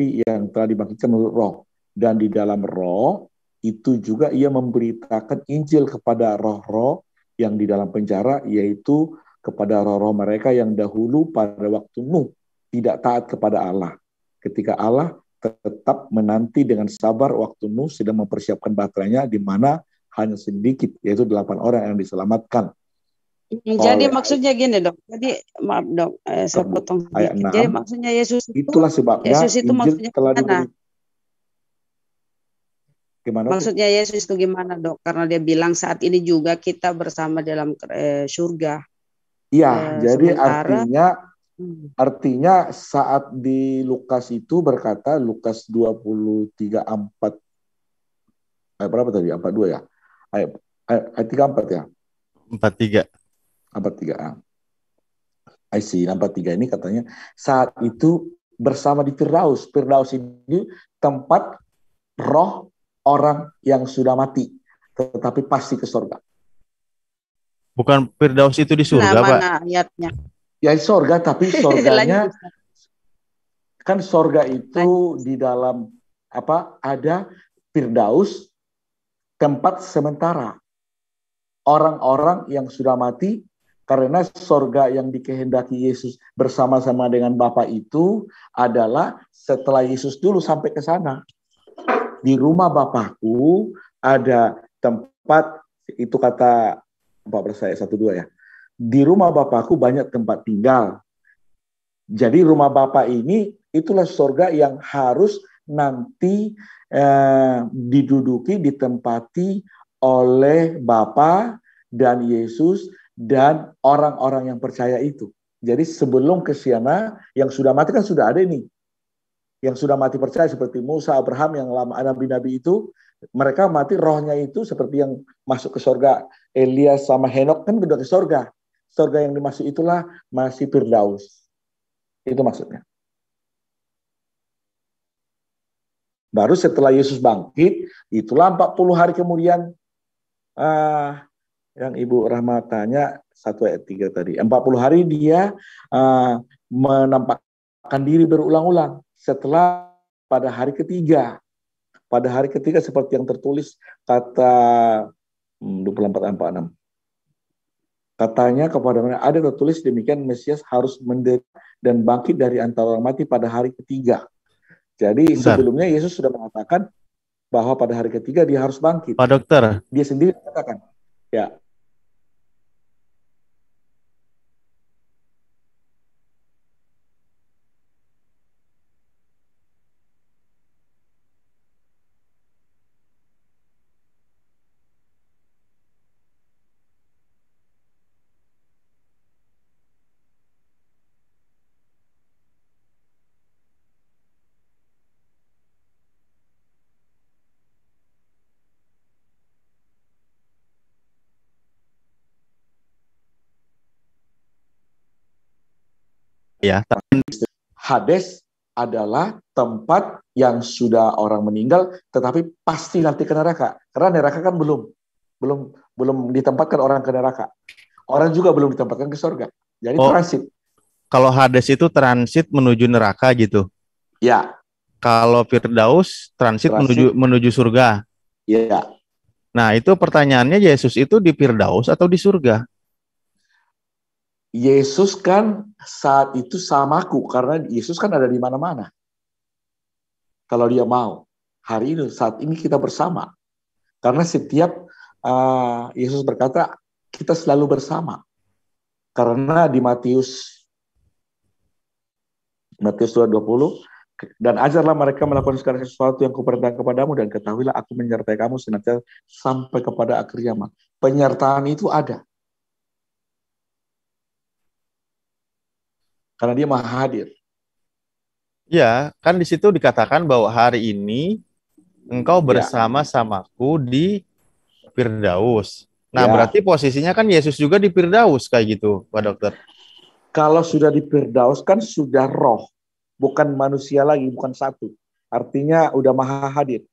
tetapi yang telah dibangkitkan menurut roh. Dan di dalam roh, itu juga ia memberitakan Injil kepada roh-roh yang di dalam penjara, yaitu kepada roh-roh mereka yang dahulu pada waktu Nuh tidak taat kepada Allah. Ketika Allah tetap menanti dengan sabar waktu Nuh sedang mempersiapkan baterainya di mana hanya sedikit yaitu delapan orang yang diselamatkan. Jadi oleh, ya, maksudnya gini dok. Jadi maaf dok, eh, saya potong sedikit. 6, nah, Jadi maksudnya Yesus itu itulah sebabnya Yesus itu Injil maksudnya telah gimana? Diberi. Gimana? Maksudnya itu? Yesus itu gimana dok? Karena dia bilang saat ini juga kita bersama dalam eh, surga. Iya, eh, jadi sementara, artinya hmm. artinya saat di Lukas itu berkata Lukas 23 4 ayat berapa tadi? 42 ya. Ayat ayat 34 ya. 43 nampak tiga a IC nampak tiga ini katanya saat itu bersama di Firdaus. Firdaus ini tempat roh orang yang sudah mati tetapi pasti ke surga. Bukan Firdaus itu di surga, nah, Pak. ayatnya? Ya surga tapi surganya kan surga itu di dalam apa ada Firdaus tempat sementara orang-orang yang sudah mati karena sorga yang dikehendaki Yesus bersama-sama dengan Bapa itu adalah setelah Yesus dulu sampai ke sana. Di rumah Bapakku ada tempat, itu kata 14 saya, dua ya. Di rumah Bapakku banyak tempat tinggal. Jadi rumah Bapak ini itulah sorga yang harus nanti eh, diduduki, ditempati oleh Bapa dan Yesus dan orang-orang yang percaya itu. Jadi sebelum ke Siana, yang sudah mati kan sudah ada ini. Yang sudah mati percaya seperti Musa, Abraham yang lama nabi-nabi itu, mereka mati rohnya itu seperti yang masuk ke sorga Elia sama Henok kan sudah ke sorga. Sorga yang dimaksud itulah masih Firdaus. Itu maksudnya. Baru setelah Yesus bangkit, itulah 40 hari kemudian uh, yang Ibu Rahma tanya satu ayat tiga tadi. empat puluh hari dia uh, menampakkan diri berulang-ulang setelah pada hari ketiga. Pada hari ketiga seperti yang tertulis kata hmm, 24 enam, Katanya kepada mereka, ada tertulis demikian Mesias harus menderita dan bangkit dari antara orang mati pada hari ketiga. Jadi Bentar. sebelumnya Yesus sudah mengatakan bahwa pada hari ketiga dia harus bangkit. Pak dokter. Dia sendiri mengatakan. Ya. ya. Hades adalah tempat yang sudah orang meninggal tetapi pasti nanti ke neraka. Karena neraka kan belum belum belum ditempatkan orang ke neraka. Orang juga belum ditempatkan ke surga. Jadi oh, transit. Kalau Hades itu transit menuju neraka gitu. Ya. Kalau Firdaus transit, transit. menuju menuju surga. Iya. Nah, itu pertanyaannya Yesus itu di Firdaus atau di surga? Yesus kan saat itu samaku karena Yesus kan ada di mana-mana. Kalau dia mau. Hari ini saat ini kita bersama. Karena setiap uh, Yesus berkata kita selalu bersama. Karena di Matius Matius 2:20 dan ajarlah mereka melakukan segala sesuatu yang kuperintahkan kepadamu dan ketahuilah aku menyertai kamu senantiasa sampai kepada akhir zaman. Penyertaan itu ada. karena dia maha hadir. Ya, kan di situ dikatakan bahwa hari ini engkau ya. bersama samaku di Firdaus. Nah, ya. berarti posisinya kan Yesus juga di Firdaus kayak gitu, Pak Dokter. Kalau sudah di Firdaus kan sudah roh, bukan manusia lagi, bukan satu. Artinya udah maha hadir.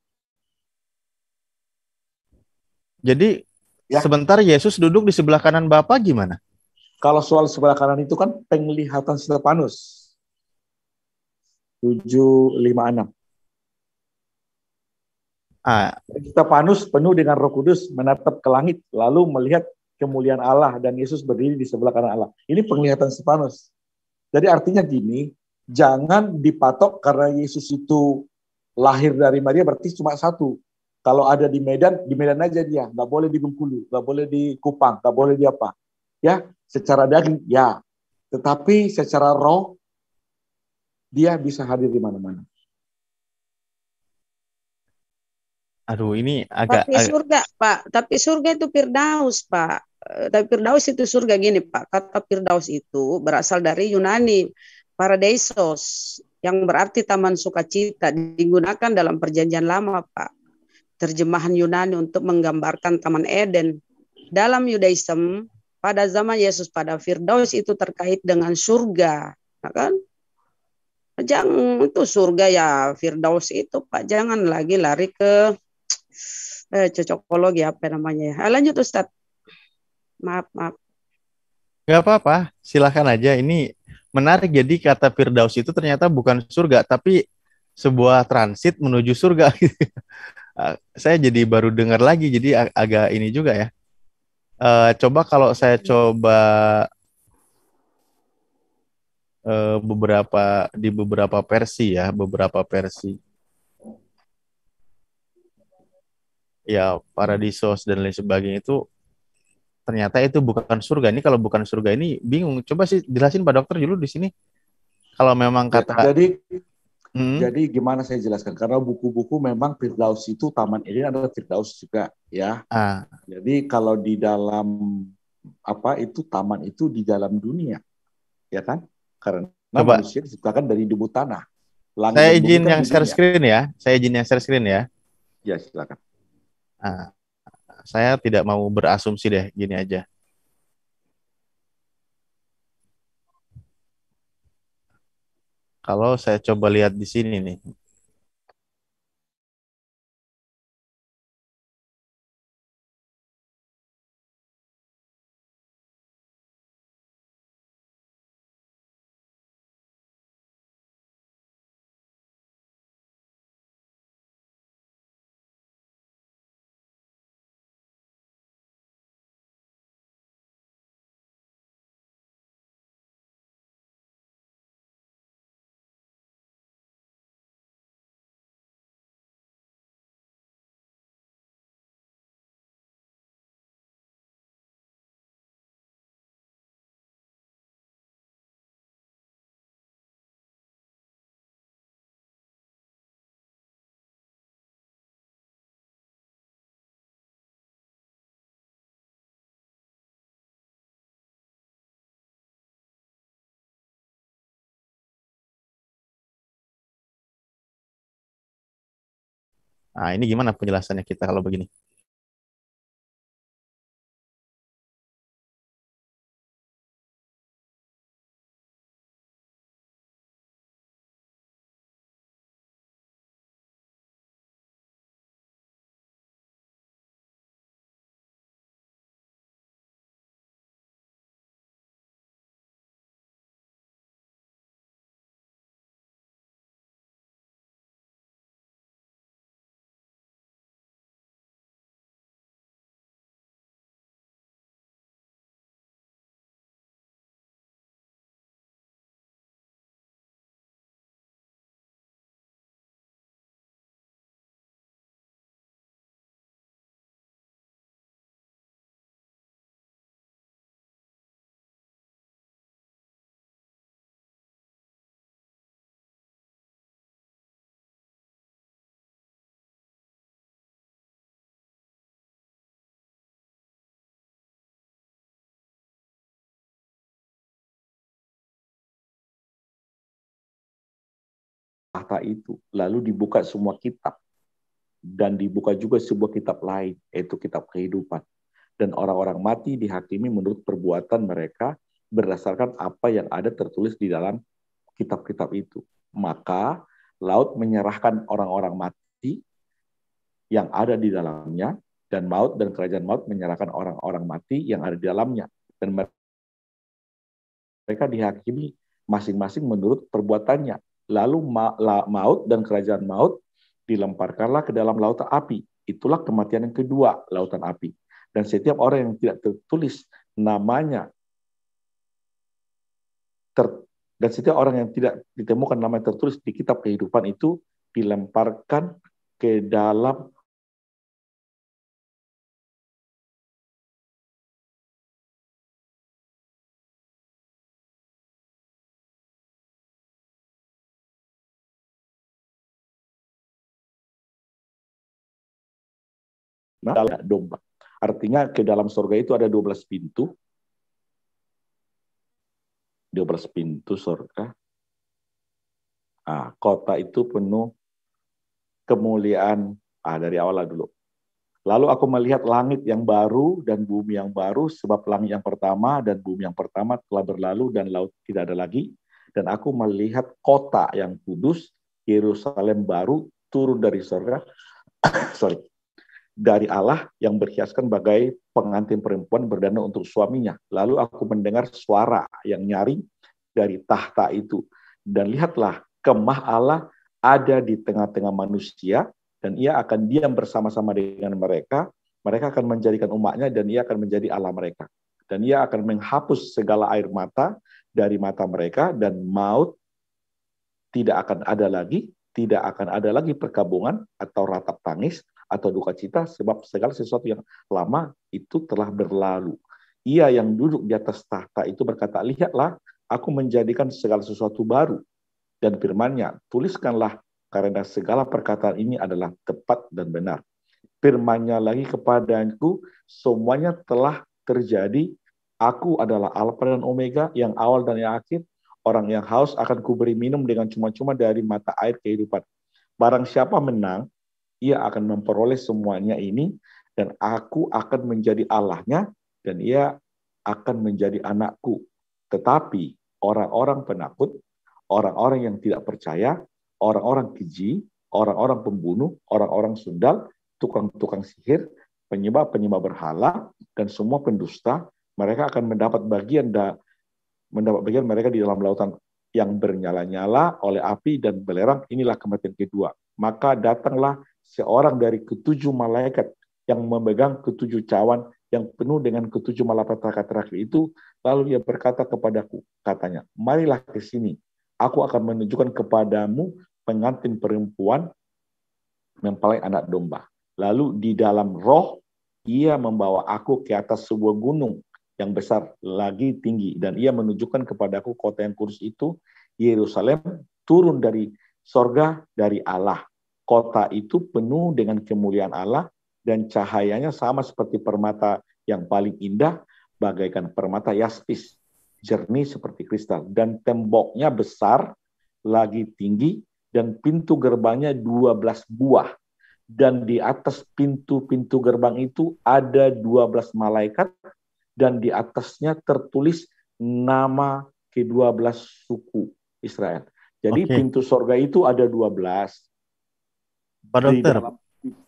Jadi ya. sebentar Yesus duduk di sebelah kanan Bapak, gimana? Kalau soal sebelah kanan itu kan penglihatan Stefanus. 756. Ah. Stefanus penuh dengan roh kudus menatap ke langit lalu melihat kemuliaan Allah dan Yesus berdiri di sebelah kanan Allah. Ini penglihatan Stefanus. Jadi artinya gini, jangan dipatok karena Yesus itu lahir dari Maria berarti cuma satu. Kalau ada di Medan, di Medan aja dia. Nggak boleh di Bengkulu, nggak boleh di Kupang, nggak boleh di apa ya secara daging ya tetapi secara roh dia bisa hadir di mana-mana aduh ini agak tapi surga pak tapi surga itu firdaus pak tapi firdaus itu surga gini pak kata firdaus itu berasal dari Yunani Paradisos yang berarti taman sukacita digunakan dalam perjanjian lama pak terjemahan Yunani untuk menggambarkan taman Eden dalam Yudaism pada zaman Yesus pada Firdaus itu terkait dengan surga, ya kan? Jangan itu surga ya Firdaus itu Pak, jangan lagi lari ke eh, cocokologi apa namanya ya. Eh, lanjut Ustaz. Maaf, maaf. Gak apa-apa, silakan aja. Ini menarik. Jadi kata Firdaus itu ternyata bukan surga, tapi sebuah transit menuju surga. Ah, saya jadi baru dengar lagi, jadi agak ini juga ya uh, coba kalau saya iya. coba uh, beberapa di beberapa versi ya, beberapa versi. Ya, paradisos dan lain sebagainya itu ternyata itu bukan surga. Ini kalau bukan surga ini bingung. Coba sih jelasin Pak Dokter dulu di sini. Kalau memang ya, kata Jadi Hmm. Jadi gimana saya jelaskan? Karena buku-buku memang Firdaus itu taman ini adalah Firdaus juga ya. Ah. Jadi kalau di dalam apa itu taman itu di dalam dunia, ya kan? Karena Coba. manusia diciptakan dari debu tanah. Langit saya izin kan yang dunia. screen ya. Saya izin yang share screen ya. Ya silakan. Ah. Saya tidak mau berasumsi deh, gini aja. Kalau saya coba lihat di sini nih, Nah, ini gimana penjelasannya kita kalau begini? tahta itu. Lalu dibuka semua kitab. Dan dibuka juga sebuah kitab lain, yaitu kitab kehidupan. Dan orang-orang mati dihakimi menurut perbuatan mereka berdasarkan apa yang ada tertulis di dalam kitab-kitab itu. Maka laut menyerahkan orang-orang mati yang ada di dalamnya, dan maut dan kerajaan maut menyerahkan orang-orang mati yang ada di dalamnya. Dan mereka dihakimi masing-masing menurut perbuatannya. Lalu ma la maut dan kerajaan maut dilemparkanlah ke dalam lautan api. Itulah kematian yang kedua, lautan api. Dan setiap orang yang tidak tertulis namanya ter, dan setiap orang yang tidak ditemukan namanya tertulis di kitab kehidupan itu dilemparkan ke dalam Nah, dalam domba. Artinya ke dalam surga itu ada 12 pintu. 12 pintu surga. Nah, kota itu penuh kemuliaan. Ah, dari awal dulu. Lalu aku melihat langit yang baru dan bumi yang baru, sebab langit yang pertama dan bumi yang pertama telah berlalu dan laut tidak ada lagi. Dan aku melihat kota yang kudus, Yerusalem baru, turun dari surga, sorry, dari Allah yang berhiaskan bagai pengantin perempuan berdana untuk suaminya. Lalu aku mendengar suara yang nyaring dari tahta itu. Dan lihatlah, kemah Allah ada di tengah-tengah manusia, dan ia akan diam bersama-sama dengan mereka. Mereka akan menjadikan umatnya, dan ia akan menjadi Allah mereka. Dan ia akan menghapus segala air mata dari mata mereka, dan maut tidak akan ada lagi, tidak akan ada lagi perkabungan atau ratap tangis, atau duka cita sebab segala sesuatu yang lama itu telah berlalu. Ia yang duduk di atas tahta itu berkata, lihatlah aku menjadikan segala sesuatu baru. Dan firmannya, tuliskanlah karena segala perkataan ini adalah tepat dan benar. Firmannya lagi kepadaku, semuanya telah terjadi. Aku adalah Alfa dan Omega, yang awal dan yang akhir. Orang yang haus akan kuberi minum dengan cuma-cuma dari mata air kehidupan. Barang siapa menang, ia akan memperoleh semuanya ini dan aku akan menjadi Allahnya dan ia akan menjadi anakku. Tetapi orang-orang penakut, orang-orang yang tidak percaya, orang-orang keji, orang-orang pembunuh, orang-orang sundal, tukang-tukang sihir, penyebab-penyebab berhala dan semua pendusta, mereka akan mendapat bagian da, mendapat bagian mereka di dalam lautan yang bernyala-nyala oleh api dan belerang inilah kematian kedua. Maka datanglah seorang dari ketujuh malaikat yang memegang ketujuh cawan yang penuh dengan ketujuh malapetaka terakhir itu, lalu ia berkata kepadaku, katanya, marilah ke sini, aku akan menunjukkan kepadamu pengantin perempuan mempelai anak domba. Lalu di dalam roh, ia membawa aku ke atas sebuah gunung yang besar lagi tinggi. Dan ia menunjukkan kepadaku kota yang kurus itu, Yerusalem, turun dari sorga dari Allah kota itu penuh dengan kemuliaan Allah dan cahayanya sama seperti permata yang paling indah bagaikan permata yaspis jernih seperti kristal dan temboknya besar lagi tinggi dan pintu gerbangnya 12 buah dan di atas pintu-pintu gerbang itu ada 12 malaikat dan di atasnya tertulis nama ke-12 suku Israel. Jadi okay. pintu surga itu ada 12 Pak Dokter.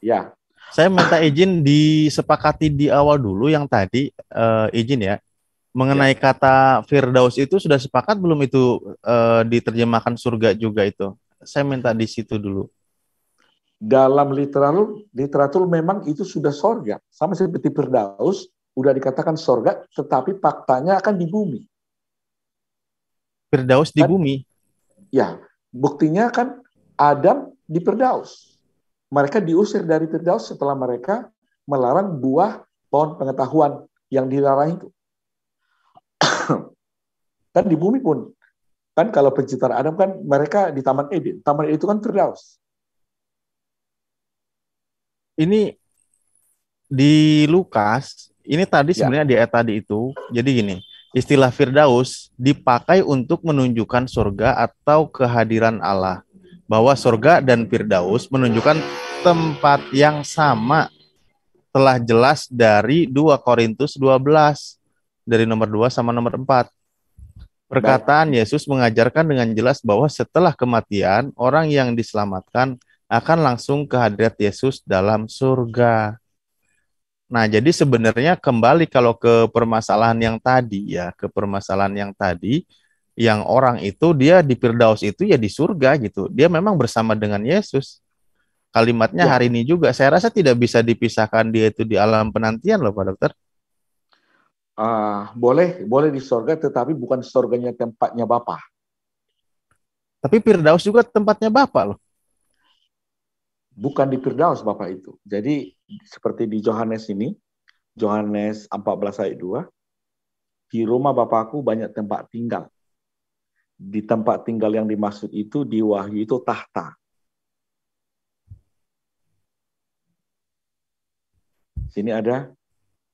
Ya. Saya minta izin disepakati di awal dulu yang tadi uh, izin ya. Mengenai ya. kata Firdaus itu sudah sepakat belum itu uh, diterjemahkan surga juga itu. Saya minta di situ dulu. Dalam literatur literatur memang itu sudah surga Sama seperti Firdaus sudah dikatakan surga, tetapi faktanya akan di bumi. Firdaus di kan? bumi. Ya, buktinya kan Adam di Firdaus mereka diusir dari Firdaus setelah mereka melarang buah pohon pengetahuan yang dilarang itu. kan di bumi pun, kan kalau penciptaan Adam kan mereka di Taman Eden. Taman Eden itu kan Firdaus. Ini di Lukas, ini tadi ya. sebenarnya ya. di ayat tadi itu, jadi gini, istilah Firdaus dipakai untuk menunjukkan surga atau kehadiran Allah bahwa surga dan firdaus menunjukkan tempat yang sama telah jelas dari 2 Korintus 12 dari nomor 2 sama nomor 4. Perkataan Yesus mengajarkan dengan jelas bahwa setelah kematian, orang yang diselamatkan akan langsung ke hadirat Yesus dalam surga. Nah, jadi sebenarnya kembali kalau ke permasalahan yang tadi ya, ke permasalahan yang tadi yang orang itu dia di Firdaus itu ya di surga gitu. Dia memang bersama dengan Yesus. Kalimatnya ya. hari ini juga saya rasa tidak bisa dipisahkan dia itu di alam penantian loh Pak Dokter. Uh, boleh, boleh di surga tetapi bukan surganya tempatnya Bapak. Tapi Firdaus juga tempatnya Bapak loh. Bukan di Firdaus Bapak itu. Jadi seperti di Yohanes ini, Yohanes 14 ayat 2, di rumah Bapakku banyak tempat tinggal di tempat tinggal yang dimaksud itu di wahyu itu tahta. Sini ada,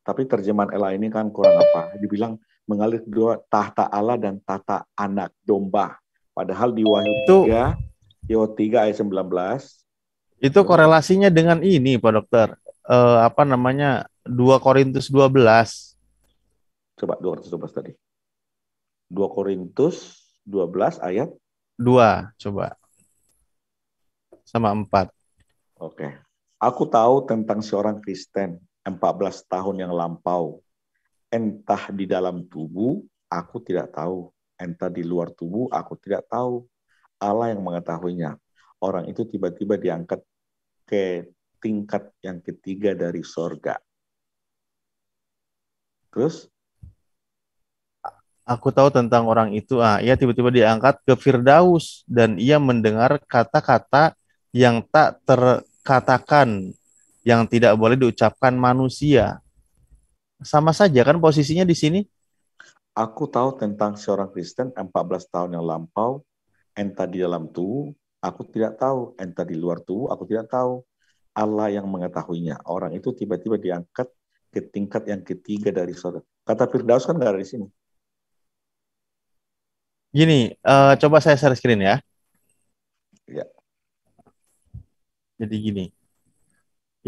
tapi terjemahan Ella ini kan kurang apa. Dibilang mengalir dua tahta Allah dan tahta anak domba. Padahal di Wahyu itu, 3, Yo 3 ayat 19. Itu korelasinya dengan ini Pak Dokter. Uh, apa namanya? 2 Korintus 12. Coba 212 tadi. 2 Korintus 12 ayat 2 coba. Sama 4. Oke. Aku tahu tentang seorang Kristen 14 tahun yang lampau. Entah di dalam tubuh aku tidak tahu, entah di luar tubuh aku tidak tahu. Allah yang mengetahuinya. Orang itu tiba-tiba diangkat ke tingkat yang ketiga dari sorga. Terus Aku tahu tentang orang itu. Ah, ia tiba-tiba diangkat ke Firdaus dan ia mendengar kata-kata yang tak terkatakan, yang tidak boleh diucapkan manusia. Sama saja kan posisinya di sini? Aku tahu tentang seorang Kristen 14 tahun yang lampau, entah di dalam tubuh, aku tidak tahu, entah di luar tubuh, aku tidak tahu. Allah yang mengetahuinya. Orang itu tiba-tiba diangkat ke tingkat yang ketiga dari surga. Kata Firdaus kan nggak ada di sini. Gini, uh, coba saya share screen ya. Ya. Jadi gini.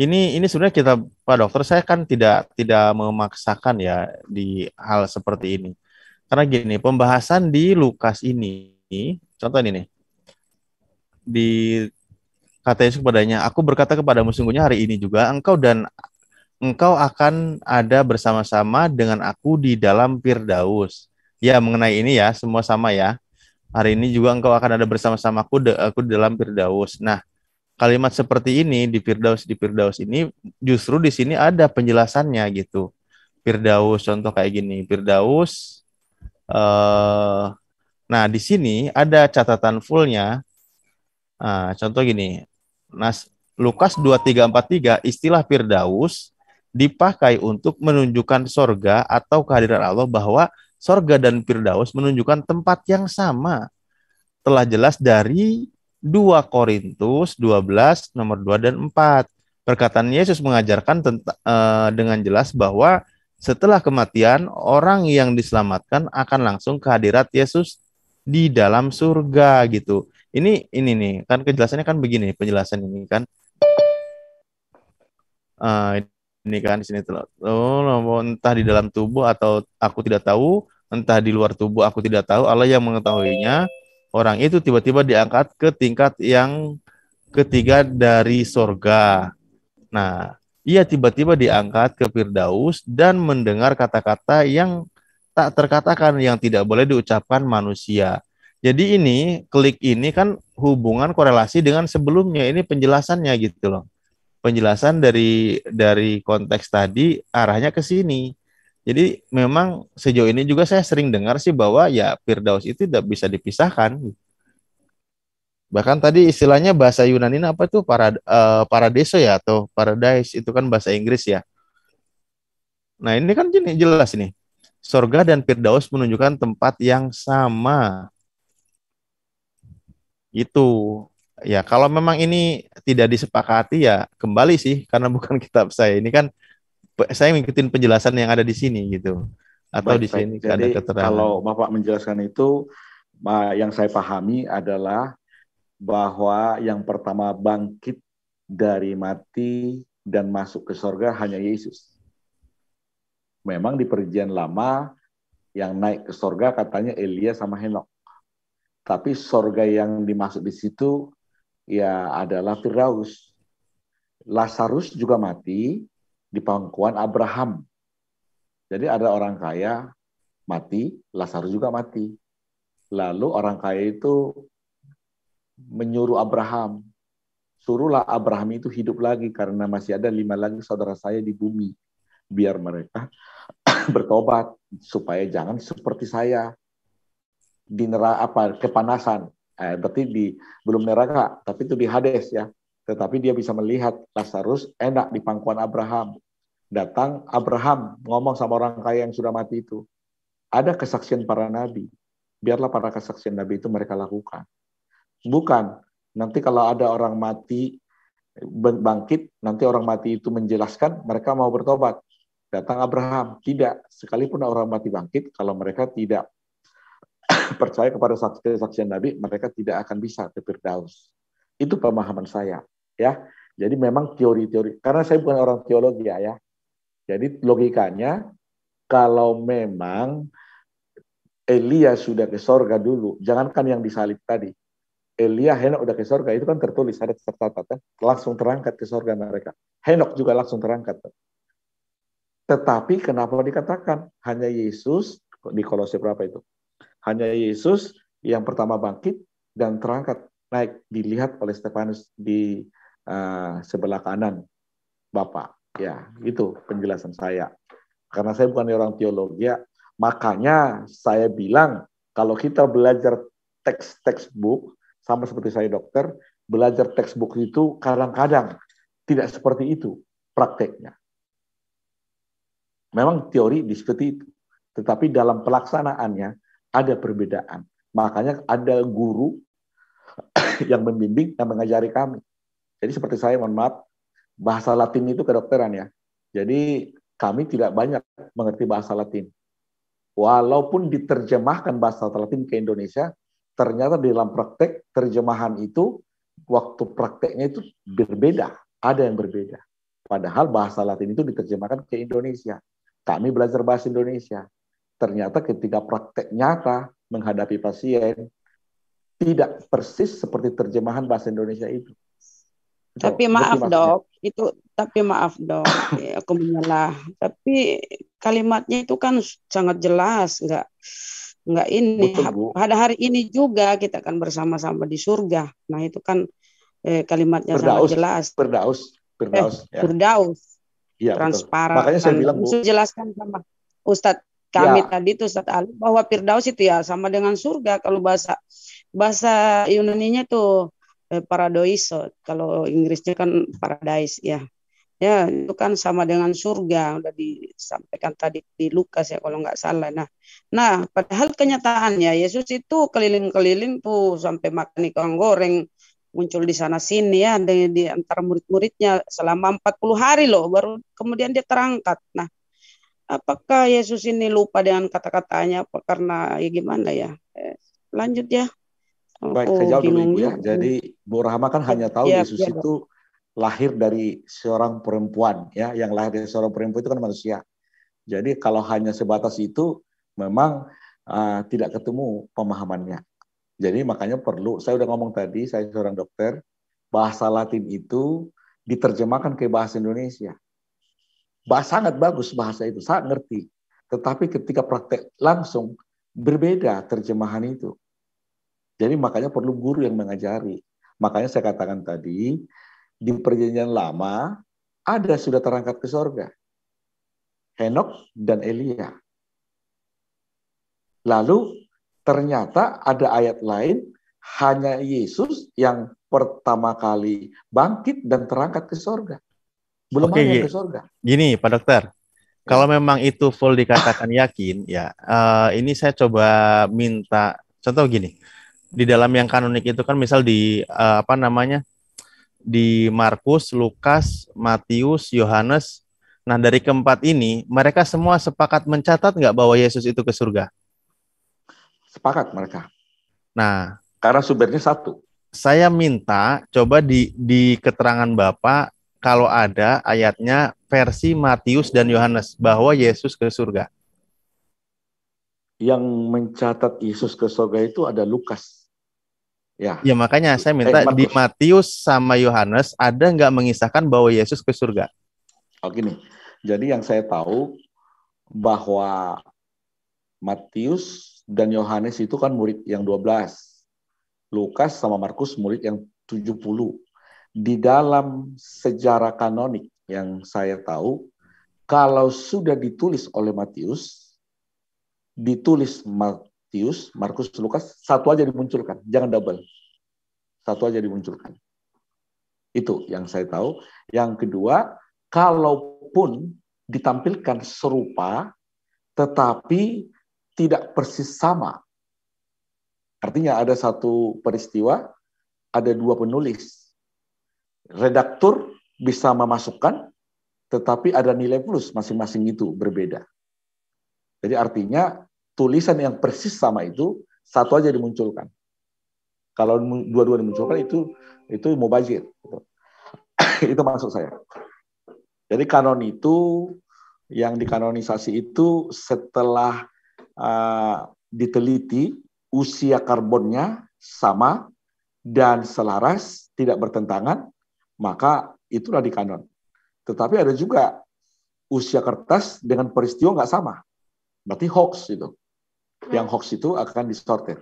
Ini ini sebenarnya kita Pak Dokter saya kan tidak tidak memaksakan ya di hal seperti ini. Karena gini, pembahasan di Lukas ini, contoh ini nih. Di kata Yesus kepadanya, aku berkata kepadamu sungguhnya hari ini juga engkau dan engkau akan ada bersama-sama dengan aku di dalam Firdaus. Ya, mengenai ini ya, semua sama ya. Hari ini juga engkau akan ada bersama sama aku di dalam Firdaus. Nah, kalimat seperti ini di Firdaus di Firdaus ini justru di sini ada penjelasannya gitu. Firdaus contoh kayak gini, Firdaus eh nah di sini ada catatan fullnya. Nah, contoh gini. Nas Lukas 2343 istilah Firdaus dipakai untuk menunjukkan sorga atau kehadiran Allah bahwa sorga dan firdaus menunjukkan tempat yang sama. Telah jelas dari 2 Korintus 12 nomor 2 dan 4. Perkataan Yesus mengajarkan tenta, uh, dengan jelas bahwa setelah kematian orang yang diselamatkan akan langsung ke hadirat Yesus di dalam surga gitu. Ini ini nih kan kejelasannya kan begini penjelasan ini kan. Uh, ini kan di sini oh entah di dalam tubuh atau aku tidak tahu entah di luar tubuh aku tidak tahu Allah yang mengetahuinya orang itu tiba-tiba diangkat ke tingkat yang ketiga dari sorga nah ia tiba-tiba diangkat ke Firdaus dan mendengar kata-kata yang tak terkatakan yang tidak boleh diucapkan manusia jadi ini klik ini kan hubungan korelasi dengan sebelumnya ini penjelasannya gitu loh penjelasan dari dari konteks tadi arahnya ke sini. Jadi memang sejauh ini juga saya sering dengar sih bahwa ya Firdaus itu tidak bisa dipisahkan. Bahkan tadi istilahnya bahasa Yunani apa tuh para uh, eh, paradiso ya atau paradise itu kan bahasa Inggris ya. Nah ini kan jelas ini. Sorga dan Firdaus menunjukkan tempat yang sama. Itu Ya, kalau memang ini tidak disepakati ya kembali sih karena bukan kitab saya. Ini kan saya mengikuti penjelasan yang ada di sini gitu. Atau baik, di sini baik. Jadi, ada Kalau Bapak menjelaskan itu yang saya pahami adalah bahwa yang pertama bangkit dari mati dan masuk ke sorga hanya Yesus. Memang di perjanjian lama yang naik ke sorga katanya Elia sama Henok. Tapi sorga yang dimaksud di situ ya adalah Firdaus. Lazarus juga mati di pangkuan Abraham. Jadi ada orang kaya mati, Lazarus juga mati. Lalu orang kaya itu menyuruh Abraham, suruhlah Abraham itu hidup lagi karena masih ada lima lagi saudara saya di bumi. Biar mereka bertobat supaya jangan seperti saya di neraka apa kepanasan eh, berarti di belum neraka, tapi itu di Hades ya. Tetapi dia bisa melihat Lazarus enak di pangkuan Abraham. Datang Abraham ngomong sama orang kaya yang sudah mati itu. Ada kesaksian para nabi. Biarlah para kesaksian nabi itu mereka lakukan. Bukan nanti kalau ada orang mati bangkit, nanti orang mati itu menjelaskan mereka mau bertobat. Datang Abraham, tidak sekalipun orang mati bangkit kalau mereka tidak percaya kepada saksi kesaksian Nabi, mereka tidak akan bisa ke Firdaus. Itu pemahaman saya, ya. Jadi memang teori-teori, karena saya bukan orang teologi ya, ya. Jadi logikanya kalau memang Elia sudah ke sorga dulu, jangankan yang disalib tadi. Elia Henok udah ke sorga, itu kan tertulis, ada tercatat, ya. langsung terangkat ke sorga mereka. Henok juga langsung terangkat. Tetapi kenapa dikatakan hanya Yesus di kolose berapa itu? Hanya Yesus yang pertama bangkit dan terangkat naik dilihat oleh Stefanus di uh, sebelah kanan Bapak. Ya, itu penjelasan saya. Karena saya bukan orang teologi, ya. makanya saya bilang kalau kita belajar teks textbook sama seperti saya dokter, belajar textbook itu kadang-kadang tidak seperti itu prakteknya. Memang teori seperti itu, tetapi dalam pelaksanaannya ada perbedaan. Makanya ada guru yang membimbing dan mengajari kami. Jadi seperti saya, mohon maaf, bahasa Latin itu kedokteran ya. Jadi kami tidak banyak mengerti bahasa Latin. Walaupun diterjemahkan bahasa Latin ke Indonesia, ternyata di dalam praktek terjemahan itu waktu prakteknya itu berbeda, ada yang berbeda. Padahal bahasa Latin itu diterjemahkan ke Indonesia. Kami belajar bahasa Indonesia ternyata ketika praktek nyata menghadapi pasien tidak persis seperti terjemahan bahasa Indonesia itu. Tapi so, maaf dok, itu tapi maaf dok, aku menyalah. Tapi kalimatnya itu kan sangat jelas, nggak nggak ini. Betul, Pada hari ini juga kita akan bersama-sama di surga. Nah itu kan eh, kalimatnya perdaus, sangat jelas. perdaus perdaus eh, ya. berdaus. Ya, transparan. Makanya saya bilang bu. jelaskan sama Ustadz kami ya. tadi itu Ustaz Ali bahwa Firdaus itu ya sama dengan surga kalau bahasa bahasa Yunani-nya tuh eh, paradiso kalau Inggrisnya kan paradise ya ya itu kan sama dengan surga udah disampaikan tadi di Lukas ya kalau nggak salah nah nah padahal kenyataannya Yesus itu keliling-keliling tuh sampai makan ikan goreng muncul di sana sini ya di, di antara murid-muridnya selama 40 hari loh baru kemudian dia terangkat nah apakah Yesus ini lupa dengan kata-katanya apa karena ya gimana ya eh, lanjut ya oh, baik saya jawab dulu ya jadi Bu Rahma kan hanya tahu ya, Yesus ya. itu lahir dari seorang perempuan ya yang lahir dari seorang perempuan itu kan manusia jadi kalau hanya sebatas itu memang uh, tidak ketemu pemahamannya jadi makanya perlu saya sudah ngomong tadi saya seorang dokter bahasa Latin itu diterjemahkan ke bahasa Indonesia Bah sangat bagus bahasa itu, sangat ngerti. Tetapi ketika praktek langsung berbeda terjemahan itu. Jadi makanya perlu guru yang mengajari. Makanya saya katakan tadi di perjanjian lama ada sudah terangkat ke sorga. Henok dan Elia. Lalu ternyata ada ayat lain hanya Yesus yang pertama kali bangkit dan terangkat ke sorga belum okay, ada ke surga. Gini, Pak Dokter, kalau memang itu full dikatakan yakin, ya uh, ini saya coba minta contoh gini. Di dalam yang kanonik itu kan misal di uh, apa namanya di Markus, Lukas, Matius, Yohanes. Nah dari keempat ini mereka semua sepakat mencatat nggak bahwa Yesus itu ke surga? Sepakat mereka. Nah karena sumbernya satu. Saya minta coba di di keterangan Bapak kalau ada ayatnya versi Matius dan Yohanes bahwa Yesus ke surga? Yang mencatat Yesus ke surga itu ada Lukas. Ya. Ya makanya saya minta eh, di Matius sama Yohanes ada nggak mengisahkan bahwa Yesus ke surga? Oke oh, nih, jadi yang saya tahu bahwa Matius dan Yohanes itu kan murid yang 12. Lukas sama Markus murid yang 70 di dalam sejarah kanonik yang saya tahu, kalau sudah ditulis oleh Matius, ditulis Matius, Markus, Lukas, satu aja dimunculkan, jangan double. Satu aja dimunculkan. Itu yang saya tahu. Yang kedua, kalaupun ditampilkan serupa, tetapi tidak persis sama. Artinya ada satu peristiwa, ada dua penulis redaktur bisa memasukkan, tetapi ada nilai plus masing-masing itu berbeda. Jadi artinya tulisan yang persis sama itu satu aja dimunculkan. Kalau dua-dua dimunculkan itu itu mau bajir. itu maksud saya. Jadi kanon itu yang dikanonisasi itu setelah uh, diteliti usia karbonnya sama dan selaras, tidak bertentangan, maka itulah di kanon. Tetapi ada juga usia kertas dengan peristiwa nggak sama. Berarti hoax itu. Hmm. Yang hoax itu akan disortir.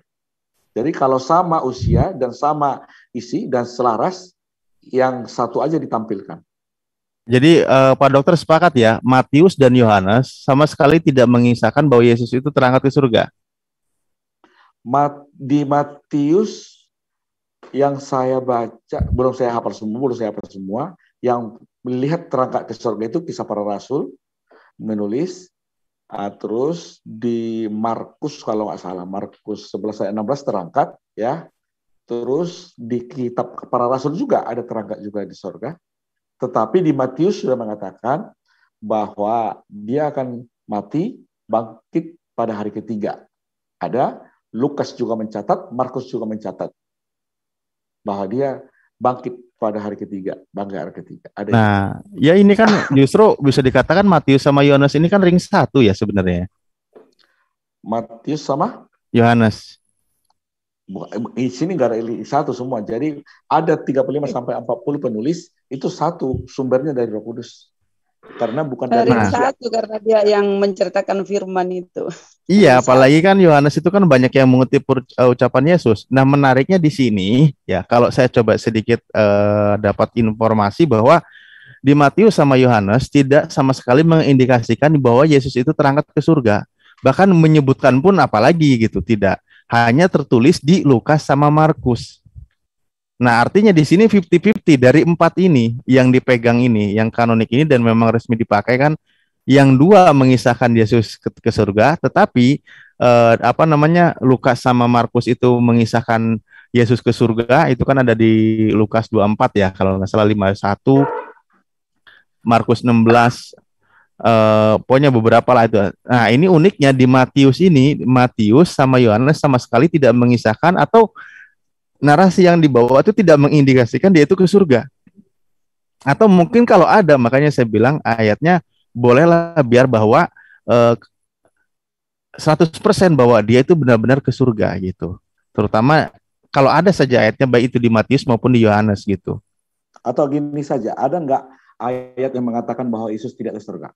Jadi kalau sama usia dan sama isi dan selaras, yang satu aja ditampilkan. Jadi uh, Pak Dokter sepakat ya, Matius dan Yohanes sama sekali tidak mengisahkan bahwa Yesus itu terangkat ke surga. Mat, di Matius yang saya baca belum saya hafal semua, belum saya hafal semua, yang melihat terangkat ke surga itu kisah para rasul menulis uh, terus di Markus kalau nggak salah Markus 11 ayat 16 terangkat ya. Terus di kitab para rasul juga ada terangkat juga di surga. Tetapi di Matius sudah mengatakan bahwa dia akan mati bangkit pada hari ketiga. Ada Lukas juga mencatat, Markus juga mencatat bahwa dia bangkit pada hari ketiga, bangga hari ketiga. Ada nah, ya ini kan justru bisa dikatakan Matius sama Yohanes ini kan ring satu ya sebenarnya. Matius sama Yohanes. Eh, di sini nggak ada satu semua. Jadi ada 35 sampai 40 penulis itu satu sumbernya dari Roh Kudus karena bukan dari nah, satu karena dia yang menceritakan firman itu. Iya, apalagi kan Yohanes itu kan banyak yang mengutip eh, ucapan Yesus. Nah, menariknya di sini ya kalau saya coba sedikit eh, dapat informasi bahwa di Matius sama Yohanes tidak sama sekali mengindikasikan bahwa Yesus itu terangkat ke surga. Bahkan menyebutkan pun apalagi gitu, tidak. Hanya tertulis di Lukas sama Markus. Nah, artinya di sini 50-50 dari empat ini yang dipegang ini, yang kanonik ini dan memang resmi dipakai kan yang dua mengisahkan Yesus ke, ke surga, tetapi eh, apa namanya Lukas sama Markus itu mengisahkan Yesus ke surga itu kan ada di Lukas 24 ya kalau nggak salah 51 Markus 16 eh, pokoknya beberapa lah itu. Nah, ini uniknya di Matius ini Matius sama Yohanes sama sekali tidak mengisahkan atau narasi yang dibawa itu tidak mengindikasikan dia itu ke surga. Atau mungkin kalau ada, makanya saya bilang ayatnya bolehlah biar bahwa eh, 100% bahwa dia itu benar-benar ke surga gitu. Terutama kalau ada saja ayatnya baik itu di Matius maupun di Yohanes gitu. Atau gini saja, ada nggak ayat yang mengatakan bahwa Yesus tidak ke surga?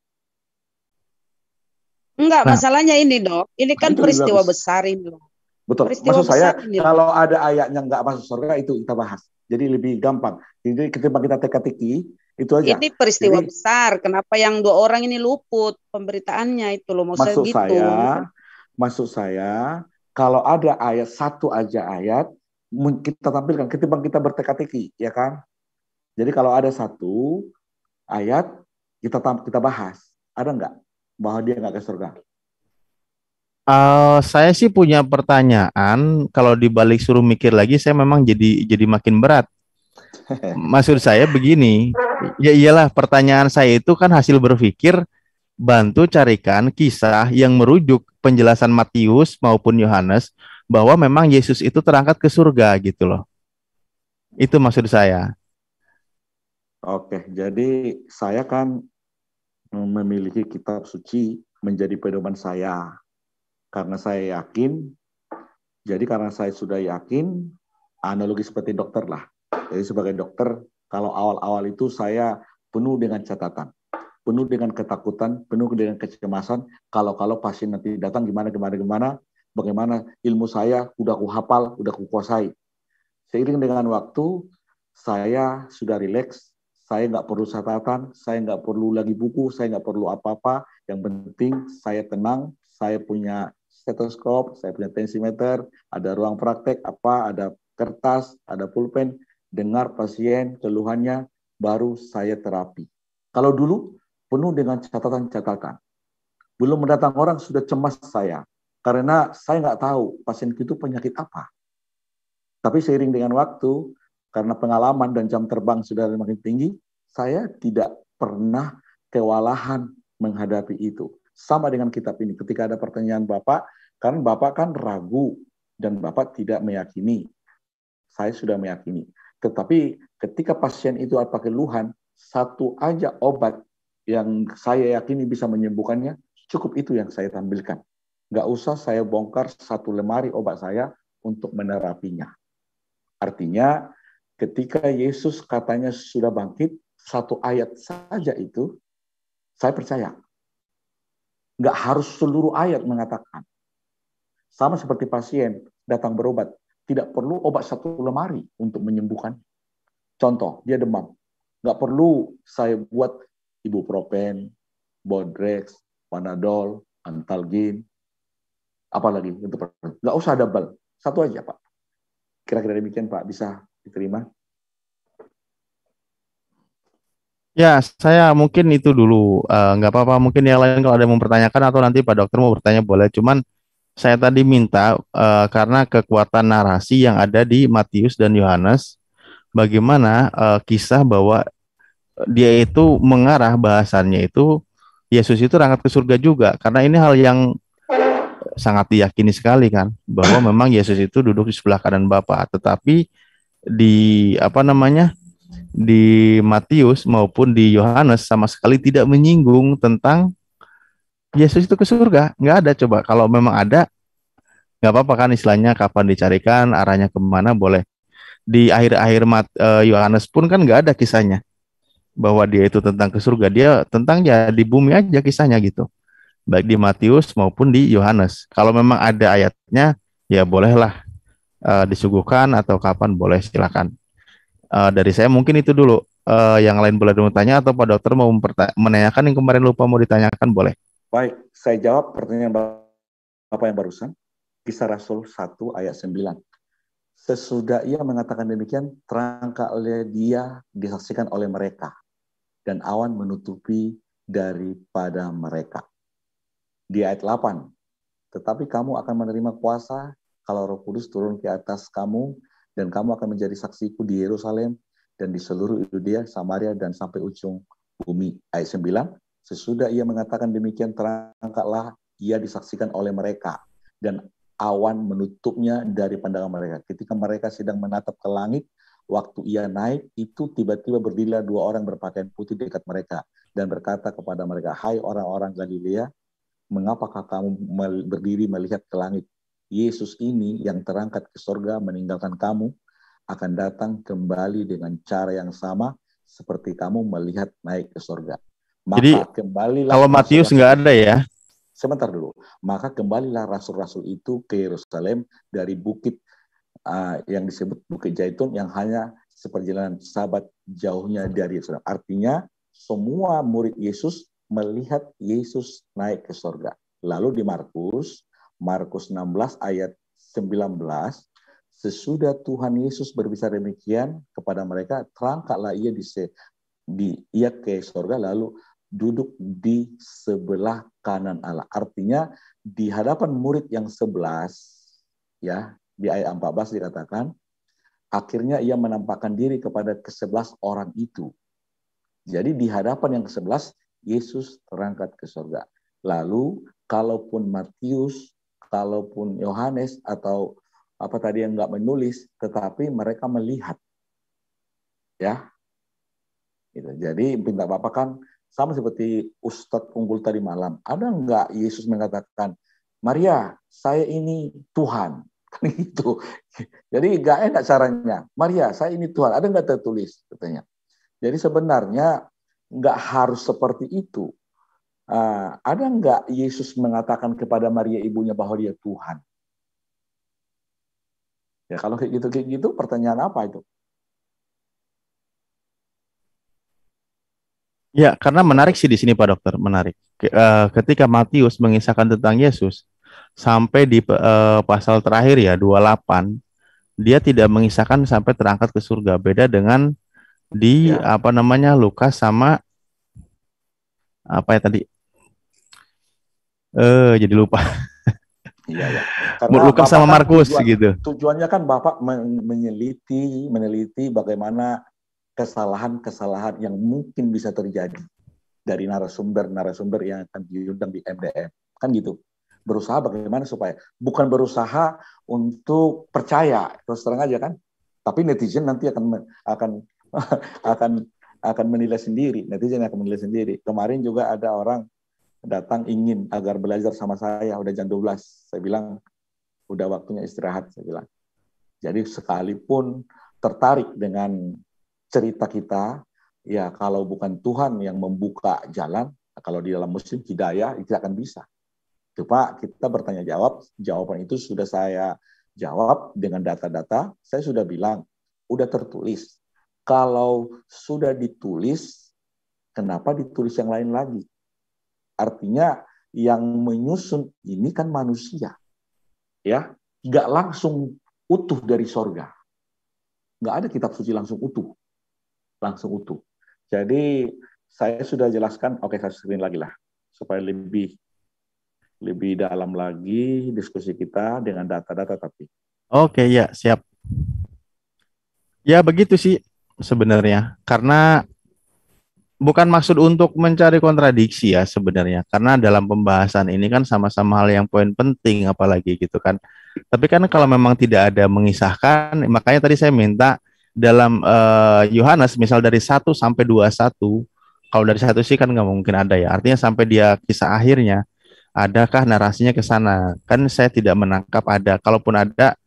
Enggak, nah, masalahnya ini dok, ini kan ah, peristiwa besar ini loh. Betul. Peristiwa Maksud saya ya. kalau ada ayatnya nggak masuk surga itu kita bahas. Jadi lebih gampang. Jadi ketimbang kita teka-teki itu aja. Ini peristiwa Jadi, besar. Kenapa yang dua orang ini luput pemberitaannya itu loh maksud, gitu. saya, gitu. Maksud saya kalau ada ayat satu aja ayat kita tampilkan ketimbang kita berteka-teki ya kan. Jadi kalau ada satu ayat kita kita bahas ada nggak bahwa dia nggak ke surga. Uh, saya sih punya pertanyaan. Kalau dibalik suruh mikir lagi, saya memang jadi jadi makin berat. Maksud saya begini, ya iyalah pertanyaan saya itu kan hasil berpikir. Bantu carikan kisah yang merujuk penjelasan Matius maupun Yohanes bahwa memang Yesus itu terangkat ke surga gitu loh. Itu maksud saya. Oke, jadi saya kan memiliki kitab suci menjadi pedoman saya karena saya yakin, jadi karena saya sudah yakin, analogi seperti dokter lah. Jadi sebagai dokter, kalau awal-awal itu saya penuh dengan catatan, penuh dengan ketakutan, penuh dengan kecemasan. Kalau-kalau pasien nanti datang gimana, gimana, gimana, bagaimana ilmu saya udah ku hafal, udah ku kuasai. Seiring dengan waktu, saya sudah rileks, saya nggak perlu catatan, saya nggak perlu lagi buku, saya nggak perlu apa-apa. Yang penting saya tenang, saya punya stetoskop, saya punya tensimeter, ada ruang praktek, apa, ada kertas, ada pulpen, dengar pasien keluhannya, baru saya terapi. Kalau dulu penuh dengan catatan-catatan. Belum mendatang orang sudah cemas saya karena saya nggak tahu pasien itu penyakit apa. Tapi seiring dengan waktu, karena pengalaman dan jam terbang sudah makin tinggi, saya tidak pernah kewalahan menghadapi itu sama dengan kitab ini. Ketika ada pertanyaan Bapak, karena Bapak kan ragu dan Bapak tidak meyakini. Saya sudah meyakini. Tetapi ketika pasien itu ada keluhan, satu aja obat yang saya yakini bisa menyembuhkannya, cukup itu yang saya tampilkan. Nggak usah saya bongkar satu lemari obat saya untuk menerapinya. Artinya, ketika Yesus katanya sudah bangkit, satu ayat saja itu, saya percaya Nggak harus seluruh ayat mengatakan. Sama seperti pasien datang berobat, tidak perlu obat satu lemari untuk menyembuhkan. Contoh, dia demam. Nggak perlu saya buat ibuprofen, bodrex, panadol, antalgin, apalagi itu nggak usah double, satu aja pak. Kira-kira demikian pak bisa diterima. Ya, saya mungkin itu dulu. Uh, apa-apa, mungkin yang lain kalau ada yang mempertanyakan atau nanti Pak Dokter mau bertanya boleh. Cuman saya tadi minta uh, karena kekuatan narasi yang ada di Matius dan Yohanes, bagaimana uh, kisah bahwa dia itu mengarah bahasannya itu Yesus itu rangkat ke surga juga. Karena ini hal yang sangat diyakini sekali kan bahwa memang Yesus itu duduk di sebelah kanan Bapa, tetapi di apa namanya? di Matius maupun di Yohanes sama sekali tidak menyinggung tentang Yesus itu ke surga. Nggak ada coba. Kalau memang ada, nggak apa-apa kan istilahnya kapan dicarikan, arahnya kemana boleh. Di akhir-akhir eh, Yohanes -akhir pun kan nggak ada kisahnya bahwa dia itu tentang ke surga. Dia tentang ya di bumi aja kisahnya gitu. Baik di Matius maupun di Yohanes. Kalau memang ada ayatnya, ya bolehlah uh, disuguhkan atau kapan boleh silakan. Uh, dari saya mungkin itu dulu. Uh, yang lain boleh bertanya atau Pak Dokter mau menanyakan yang kemarin lupa mau ditanyakan boleh. Baik, saya jawab pertanyaan Bapak yang barusan. Kisah Rasul 1 ayat 9. Sesudah ia mengatakan demikian, terangkat oleh dia disaksikan oleh mereka. Dan awan menutupi daripada mereka. Di ayat 8, tetapi kamu akan menerima kuasa kalau roh kudus turun ke atas kamu dan kamu akan menjadi saksiku di Yerusalem dan di seluruh Yudea, Samaria, dan sampai ujung bumi. Ayat 9, sesudah ia mengatakan demikian, terangkatlah ia disaksikan oleh mereka, dan awan menutupnya dari pandangan mereka. Ketika mereka sedang menatap ke langit, waktu ia naik, itu tiba-tiba berdirilah dua orang berpakaian putih dekat mereka, dan berkata kepada mereka, Hai orang-orang Galilea, mengapakah kamu berdiri melihat ke langit? Yesus ini yang terangkat ke sorga meninggalkan kamu akan datang kembali dengan cara yang sama seperti kamu melihat naik ke sorga. Maka Jadi kembalilah kalau Matius nggak ada ya? Sebentar dulu. Maka kembalilah rasul-rasul itu ke Yerusalem dari bukit uh, yang disebut Bukit Jaitun yang hanya seperjalanan sahabat jauhnya dari Yerusalem. Artinya semua murid Yesus melihat Yesus naik ke sorga. Lalu di Markus Markus 16 ayat 19, sesudah Tuhan Yesus berbicara demikian kepada mereka, terangkatlah ia di, se, di ia ke sorga lalu duduk di sebelah kanan Allah. Artinya di hadapan murid yang sebelas ya, di ayat 14 dikatakan akhirnya ia menampakkan diri kepada kesebelas orang itu. Jadi di hadapan yang kesebelas Yesus terangkat ke surga. Lalu kalaupun Matius kalaupun Yohanes atau apa tadi yang nggak menulis, tetapi mereka melihat, ya. Gitu. Jadi minta Bapak kan sama seperti Ustadz Unggul tadi malam. Ada nggak Yesus mengatakan, Maria, saya ini Tuhan. Kan gitu. Jadi nggak enak caranya. Maria, saya ini Tuhan. Ada nggak tertulis? Katanya. Jadi sebenarnya nggak harus seperti itu. Uh, ada nggak Yesus mengatakan kepada Maria ibunya bahwa dia Tuhan? Ya kalau kayak gitu kayak gitu pertanyaan apa itu? Ya, karena menarik sih di sini Pak Dokter, menarik. Eh, ketika Matius mengisahkan tentang Yesus sampai di eh, pasal terakhir ya 28, dia tidak mengisahkan sampai terangkat ke surga. Beda dengan di ya. apa namanya Lukas sama apa ya tadi Eh, jadi lupa. Iya, ya. Lukas sama kan Markus gitu. Tujuannya kan Bapak menyeliti meneliti bagaimana kesalahan-kesalahan yang mungkin bisa terjadi dari narasumber-narasumber yang akan diundang di MDM. Kan gitu. Berusaha bagaimana supaya bukan berusaha untuk percaya terus terang aja kan. Tapi netizen nanti akan akan akan akan menilai sendiri, netizen akan menilai sendiri. Kemarin juga ada orang datang ingin agar belajar sama saya udah jam 12 saya bilang udah waktunya istirahat saya bilang jadi sekalipun tertarik dengan cerita kita ya kalau bukan Tuhan yang membuka jalan kalau di dalam muslim hidayah itu akan bisa coba kita bertanya jawab jawaban itu sudah saya jawab dengan data-data saya sudah bilang udah tertulis kalau sudah ditulis kenapa ditulis yang lain lagi Artinya yang menyusun ini kan manusia. Ya, nggak langsung utuh dari sorga. Nggak ada kitab suci langsung utuh. Langsung utuh. Jadi saya sudah jelaskan, oke okay, saya screen lagi lah, supaya lebih lebih dalam lagi diskusi kita dengan data-data tapi. Oke, ya, siap. Ya begitu sih sebenarnya. Karena bukan maksud untuk mencari kontradiksi ya sebenarnya karena dalam pembahasan ini kan sama-sama hal yang poin penting apalagi gitu kan tapi kan kalau memang tidak ada mengisahkan makanya tadi saya minta dalam eh, Yohanes uh, misal dari 1 sampai 21 kalau dari satu sih kan nggak mungkin ada ya artinya sampai dia kisah akhirnya adakah narasinya ke sana kan saya tidak menangkap ada kalaupun ada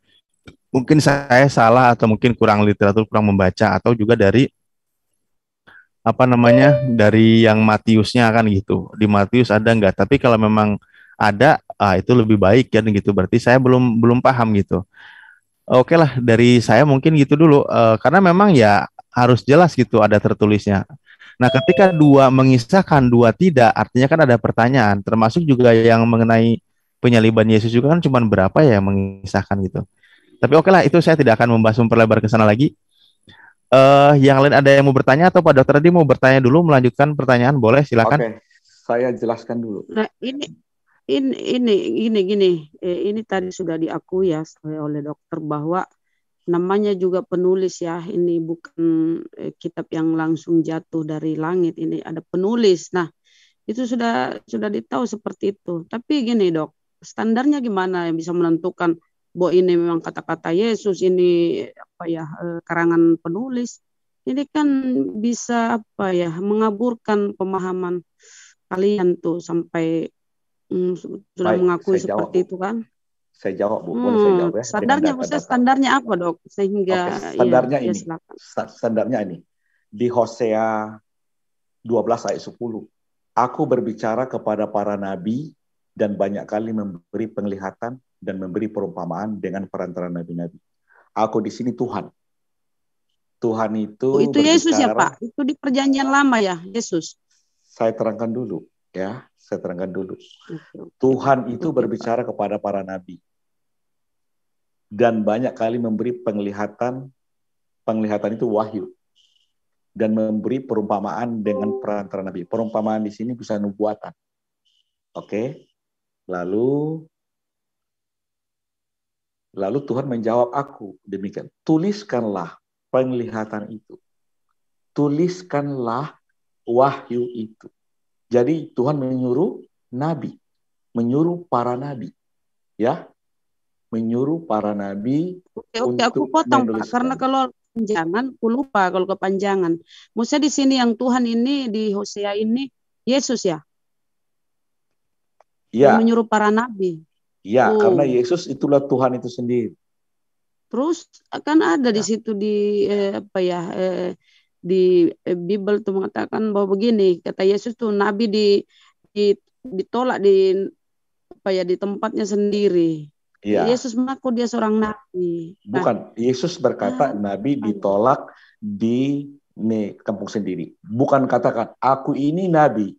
mungkin saya salah atau mungkin kurang literatur kurang membaca atau juga dari apa namanya dari yang Matiusnya kan gitu di Matius ada nggak tapi kalau memang ada ah, itu lebih baik kan gitu berarti saya belum belum paham gitu oke lah dari saya mungkin gitu dulu uh, karena memang ya harus jelas gitu ada tertulisnya nah ketika dua mengisahkan dua tidak artinya kan ada pertanyaan termasuk juga yang mengenai penyaliban Yesus juga kan cuma berapa ya yang mengisahkan gitu tapi oke lah itu saya tidak akan membahas memperlebar ke sana lagi uh, yang lain ada yang mau bertanya atau Pak Dokter tadi mau bertanya dulu melanjutkan pertanyaan boleh silakan. Oke, saya jelaskan dulu. Nah ini ini ini gini gini eh, ini tadi sudah diakui ya oleh dokter bahwa namanya juga penulis ya ini bukan eh, kitab yang langsung jatuh dari langit ini ada penulis. Nah itu sudah sudah ditahu seperti itu. Tapi gini dok standarnya gimana yang bisa menentukan bahwa ini memang kata-kata Yesus, ini apa ya eh, karangan penulis. Ini kan bisa apa ya mengaburkan pemahaman kalian tuh sampai mm, sudah Baik, mengakui seperti jawab. itu kan? Saya jawab, Bu. Boleh hmm, saya jawab ya. Standarnya data -data. standarnya apa, Dok? Sehingga okay, ya, standarnya ya, ini. Ya, standarnya ini. Di Hosea 12 ayat 10. Aku berbicara kepada para nabi dan banyak kali memberi penglihatan dan memberi perumpamaan dengan perantara nabi-nabi. Aku di sini Tuhan. Tuhan itu oh, itu Yesus ya Pak. Itu di perjanjian lama ya Yesus. Saya terangkan dulu ya, saya terangkan dulu. Tuhan itu berbicara kepada para nabi dan banyak kali memberi penglihatan penglihatan itu wahyu dan memberi perumpamaan dengan perantara nabi. Perumpamaan di sini bisa nubuatan. Oke. Lalu Lalu Tuhan menjawab aku demikian, tuliskanlah penglihatan itu. Tuliskanlah wahyu itu. Jadi Tuhan menyuruh nabi, menyuruh para nabi. Ya, menyuruh para nabi oke, oke, untuk aku potong Pak, karena kalau panjangan, aku lupa kalau kepanjangan. Musa di sini yang Tuhan ini di Hosea ini Yesus ya? Iya. Menyuruh para nabi. Ya, oh. karena Yesus itulah Tuhan itu sendiri. Terus akan ada di ya. situ di eh, apa ya eh, di eh, Bible tuh mengatakan bahwa begini kata Yesus tuh Nabi di, di ditolak di apa ya di tempatnya sendiri. Ya. Yesus mengaku dia seorang nabi. Nah, bukan, Yesus berkata nah, nabi ditolak di nih kampung sendiri. Bukan katakan aku ini nabi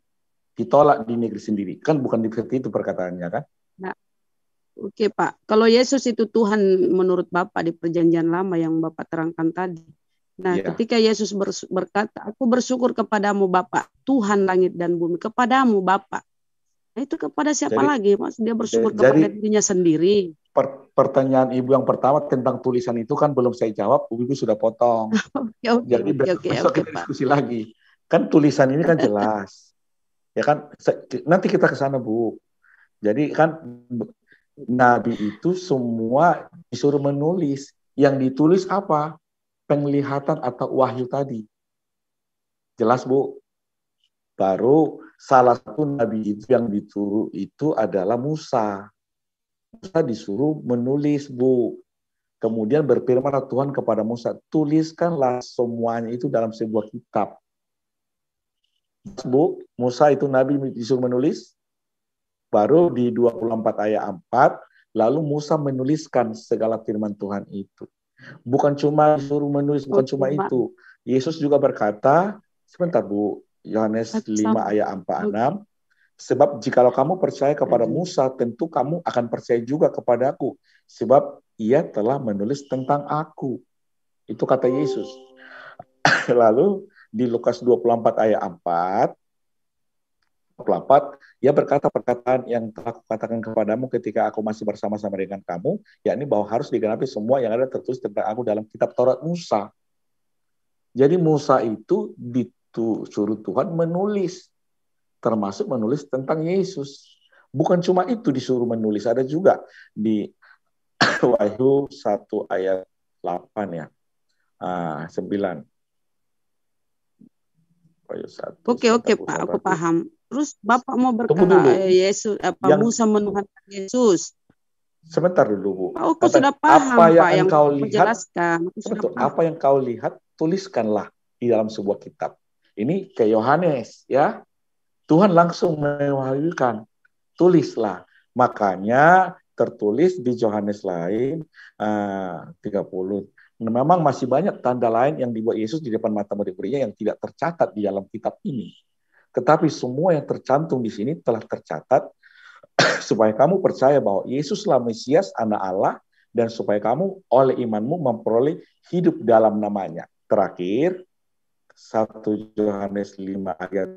ditolak di negeri sendiri. Kan bukan seperti itu perkataannya kan? Oke Pak, kalau Yesus itu Tuhan menurut Bapak di perjanjian lama yang Bapak terangkan tadi. Nah, yeah. ketika Yesus ber, berkata, "Aku bersyukur kepadamu Bapak, Tuhan langit dan bumi, kepadamu Bapak." Nah, itu kepada siapa jadi, lagi? Mas, dia bersyukur jadi, kepada dirinya sendiri. Per, pertanyaan Ibu yang pertama tentang tulisan itu kan belum saya jawab, Ibu sudah potong. okay, okay, jadi okay, okay, besok okay, kita Pak. diskusi lagi. Kan tulisan ini kan jelas. ya kan nanti kita ke sana, Bu. Jadi kan Nabi itu semua disuruh menulis. Yang ditulis apa? Penglihatan atau wahyu tadi. Jelas, Bu? Baru salah satu nabi itu yang dituruh itu adalah Musa. Musa disuruh menulis, Bu. Kemudian berfirman Tuhan kepada Musa, tuliskanlah semuanya itu dalam sebuah kitab. Bu, Musa itu nabi disuruh menulis, Baru di 24 ayat 4, lalu Musa menuliskan segala firman Tuhan itu. Bukan cuma suruh menulis, bukan oh, cuma itu. Yesus juga berkata, sebentar Bu, Yohanes 5 ayat 46. sebab jikalau kamu percaya kepada Musa, tentu kamu akan percaya juga kepada aku, sebab ia telah menulis tentang aku. Itu kata Yesus. Lalu di Lukas 24 ayat 4, pelapat, ia berkata perkataan yang telah kukatakan kepadamu ketika aku masih bersama-sama dengan kamu, yakni bahwa harus digenapi semua yang ada tertulis tentang aku dalam kitab Taurat Musa. Jadi Musa itu disuruh Tuhan menulis, termasuk menulis tentang Yesus. Bukan cuma itu disuruh menulis, ada juga di Wahyu 1 ayat 8 ya, ah, 9. Wahyu Oke, oke Pak, aku paham. Terus Bapak mau berkata eh, Yesus apa yang, Musa menuhankan Yesus. Sebentar dulu Bu. Oh, aku sudah paham apa yang yang kau lihat. Betul, apa yang kau lihat tuliskanlah di dalam sebuah kitab. Ini ke Yohanes ya. Tuhan langsung mewahyukan tulislah. Makanya tertulis di Yohanes lain eh, uh, 30 nah, memang masih banyak tanda lain yang dibuat Yesus di depan mata murid-muridnya yang tidak tercatat di dalam kitab ini. Tetapi semua yang tercantum di sini telah tercatat supaya kamu percaya bahwa Yesuslah Mesias, anak Allah, dan supaya kamu oleh imanmu memperoleh hidup dalam namanya. Terakhir, 1 Yohanes 5 ayat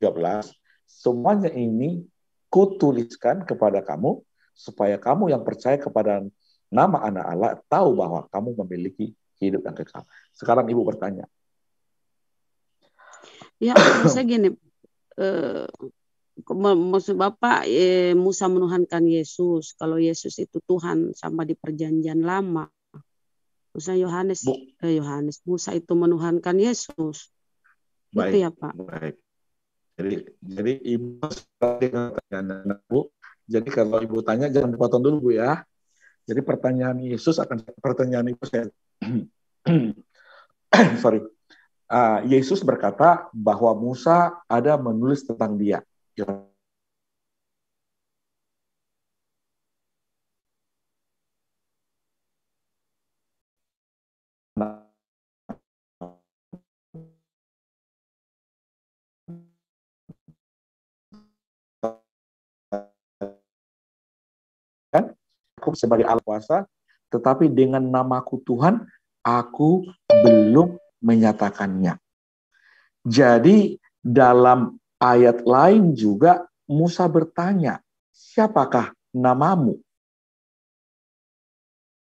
13, semuanya ini kutuliskan kepada kamu, supaya kamu yang percaya kepada nama anak Allah tahu bahwa kamu memiliki hidup yang kekal. Sekarang ibu bertanya, Ya, saya gini, eh, maksud Bapak eh, Musa menuhankan Yesus. Kalau Yesus itu Tuhan sama di perjanjian lama. Musa Yohanes, eh, Yohanes Musa itu menuhankan Yesus. Gitu baik, itu ya Pak. Baik. Jadi, jadi ibu pertanyaan bu. Jadi kalau ibu tanya jangan dipotong dulu bu ya. Jadi pertanyaan Yesus akan pertanyaan ibu saya. Sorry uh, Yesus berkata bahwa Musa ada menulis tentang dia. sebagai Allah tetapi dengan namaku Tuhan aku belum menyatakannya. Jadi dalam ayat lain juga Musa bertanya, siapakah namamu?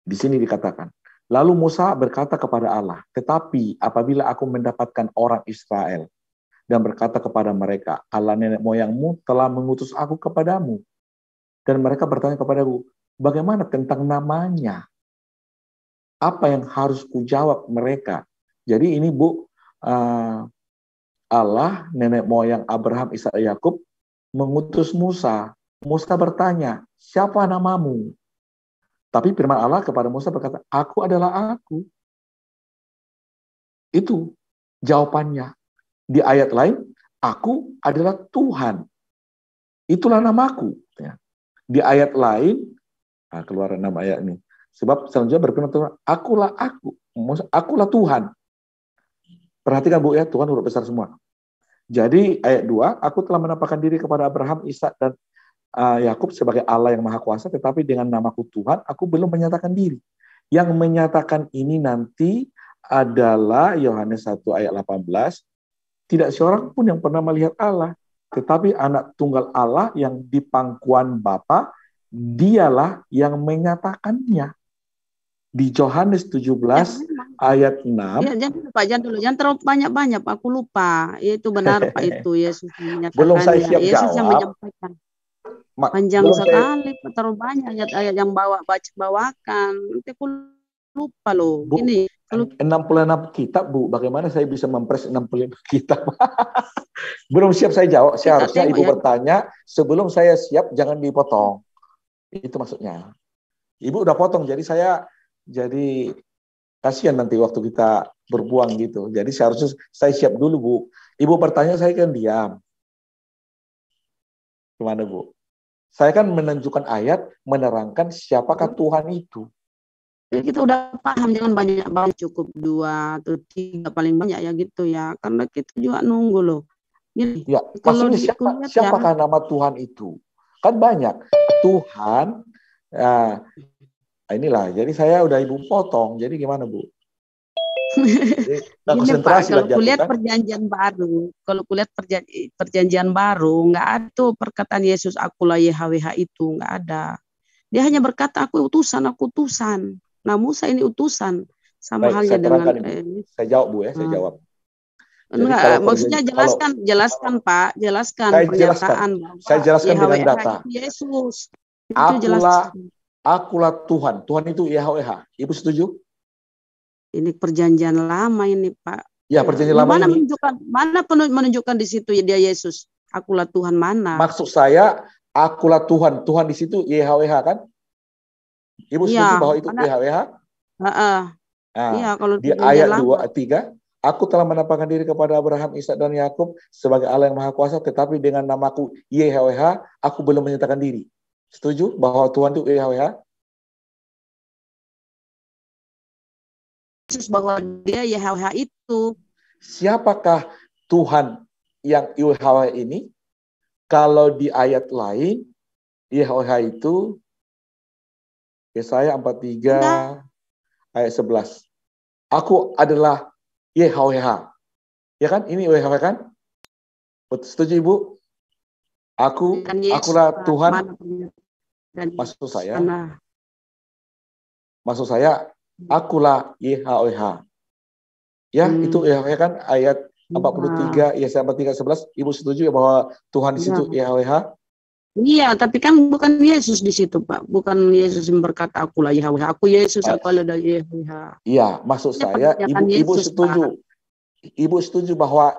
Di sini dikatakan, lalu Musa berkata kepada Allah, tetapi apabila aku mendapatkan orang Israel dan berkata kepada mereka, Allah nenek moyangmu telah mengutus aku kepadamu. Dan mereka bertanya kepadaku, bagaimana tentang namanya? Apa yang harus kujawab mereka? Jadi ini Bu eh, Allah nenek moyang Abraham, Ishak, Yakub mengutus Musa. Musa bertanya, "Siapa namamu?" Tapi firman Allah kepada Musa berkata, "Aku adalah aku." Itu jawabannya. Di ayat lain, "Aku adalah Tuhan." Itulah namaku. Ya. Di ayat lain, ah, keluar enam ayat ini. Sebab selanjutnya berfirman "Akulah aku." Akulah Tuhan. Perhatikan Bu ya, Tuhan huruf besar semua. Jadi ayat 2, aku telah menampakkan diri kepada Abraham, Ishak dan uh, Yakub sebagai Allah yang maha kuasa, tetapi dengan namaku Tuhan, aku belum menyatakan diri. Yang menyatakan ini nanti adalah Yohanes 1 ayat 18, tidak seorang pun yang pernah melihat Allah, tetapi anak tunggal Allah yang di pangkuan Bapa, dialah yang menyatakannya di Yohanes 17 jangan, ayat 6. Ya, jangan lupa, jangan dulu, jangan terlalu banyak-banyak, Aku lupa. Itu benar Pak itu Yesus menyatakan. Belum ya. saya siap ya. Yesus jawab. yang menyampaikan. Mak, Panjang sekali, saya... terlalu banyak ayat-ayat yang bawa baca bawakan. Nanti aku lupa loh. Bu, Ini kalau... 66 kitab, Bu. Bagaimana saya bisa mempres 66 kitab? belum siap saya jawab. seharusnya Ibu ya. bertanya sebelum saya siap jangan dipotong. Itu maksudnya. Ibu udah potong, jadi saya jadi kasihan nanti waktu kita berbuang gitu. Jadi seharusnya saya siap dulu, Bu. Ibu bertanya, saya kan diam. Gimana, Bu? Saya kan menunjukkan ayat, menerangkan siapakah Tuhan itu. Jadi ya, kita udah paham, jangan banyak banget, cukup dua atau tiga paling banyak ya gitu ya. Karena kita juga nunggu loh. Gini, ya, kalau siapa, ya. siapakah ya. nama Tuhan itu? Kan banyak. Tuhan, ya, Nah, inilah, jadi saya udah ibu potong, jadi gimana Bu? Jadi, Gini, Pak, kalau kulihat kan? perjanjian baru, kalau kulihat perjanjian, perjanjian baru, nggak ada tuh perkataan Yesus akulah YHWH itu, nggak ada. Dia hanya berkata aku utusan, aku utusan. Nah Musa ini utusan, sama Baik, halnya dengan. Ibu. Eh, saya jawab Bu ya, saya ah. jawab. Jadi Enggak, maksudnya jelaskan, kalau, jelaskan Pak, jelaskan saya pernyataan. Jelaskan, saya jelaskan YHWH dengan data. Yesus. Akulah Akulah Tuhan. Tuhan itu Yahweh. Ibu setuju? Ini perjanjian lama ini, Pak. Ya, perjanjian lama mana ini. Menunjukkan, mana menunjukkan di situ dia Yesus? Akulah Tuhan mana? Maksud saya, akulah Tuhan. Tuhan di situ Yahweh kan? Ibu iya, setuju bahwa itu Yahweh? YHWH? Nah, iya, kalau di ayat dua tiga, 3 Aku telah menampakkan diri kepada Abraham, Ishak dan Yakub sebagai Allah yang Maha Kuasa, tetapi dengan namaku YHWH, aku belum menyatakan diri. Setuju bahwa Tuhan itu YHWH? E Yesus bahwa dia Yahweh itu. Siapakah Tuhan yang YHWH e ini? Kalau di ayat lain, Yahweh itu Yesaya 43 nah. ayat 11. Aku adalah Yahweh. Ya kan? Ini YHWH e kan? Setuju Ibu? Aku, akulah Tuhan. Maksud saya, maksud saya, akulah YHWH. Ya, hmm. itu ya kan ayat 43, saya 43, 11. Ibu setuju ya bahwa Tuhan di iya. situ ya. YHWH? Iya, tapi kan bukan Yesus di situ, Pak. Bukan Yesus yang berkata aku lah Aku Yesus, ah. aku ada YHWH. Iya, maksud saya ibu, Yesus, ibu setuju. Pak. Ibu setuju bahwa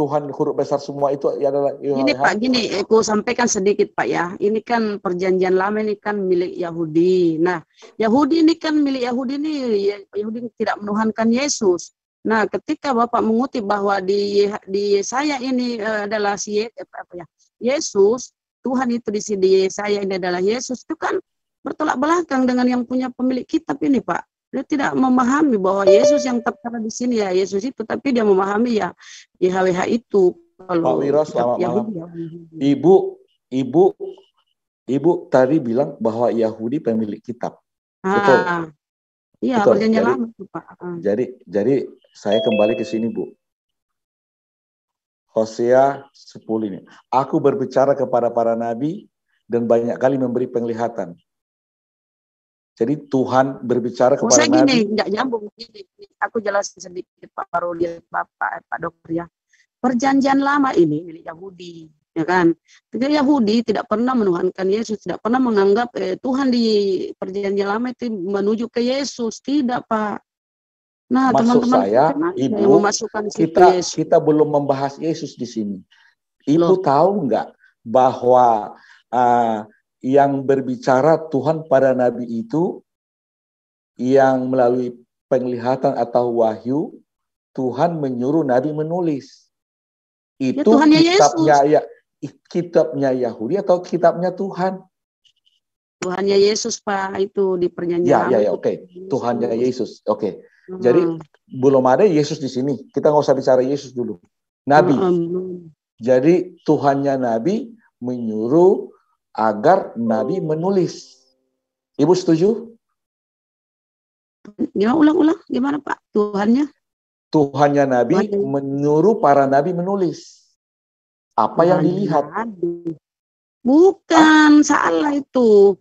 Tuhan huruf besar semua itu adalah Ini Pak, gini, aku sampaikan sedikit Pak ya. Ini kan perjanjian lama ini kan milik Yahudi. Nah, Yahudi ini kan milik Yahudi ini ya, Yahudi tidak menuhankan Yesus. Nah, ketika Bapak mengutip bahwa di di Yesaya ini eh, adalah si eh, apa ya? Yesus, Tuhan itu di sini saya ini adalah Yesus. Itu kan bertolak belakang dengan yang punya pemilik kitab ini, Pak dia tidak memahami bahwa Yesus yang terkena di sini ya Yesus itu, tapi dia memahami ya YHWH ya itu. Kalau Pak Wiro, selamat Yahudi, malam. Yahudi. Ibu, ibu, ibu tadi bilang bahwa Yahudi pemilik kitab. Ah, Betul. Iya, Betul. Ah. Jadi, jadi saya kembali ke sini Bu. Hosea 10 ini. Aku berbicara kepada para nabi dan banyak kali memberi penglihatan jadi Tuhan berbicara oh, kepada Maksudnya gini, Nabi. nggak nyambung. Gini, aku jelasin sedikit Pak Paroli, Bapak, eh, Pak Dokter ya. Perjanjian lama ini milik Yahudi, ya kan? Jadi Yahudi tidak pernah menuhankan Yesus, tidak pernah menganggap eh, Tuhan di perjanjian lama itu menuju ke Yesus, tidak Pak. Nah, teman-teman, saya, Ibu, kita Yesus. kita belum membahas Yesus di sini. Ibu Loh. tahu enggak bahwa uh, yang berbicara Tuhan pada nabi itu yang melalui penglihatan atau wahyu Tuhan menyuruh nabi menulis ya, itu ya, kitabnya Yesus. ya kitabnya Yahudi atau kitabnya Tuhan Tuhannya Yesus Pak itu di perjanjian ya ya ya oke okay. Tuhannya Yesus oke okay. hmm. jadi belum ada Yesus di sini kita nggak usah bicara Yesus dulu nabi hmm. hmm. jadi Tuhannya nabi menyuruh agar Nabi oh. menulis. Ibu setuju? Gimana ya, ulang-ulang gimana Pak Tuhannya? Tuhannya Nabi Tuhannya. menyuruh para Nabi menulis apa yang dilihat. Bukan salah itu.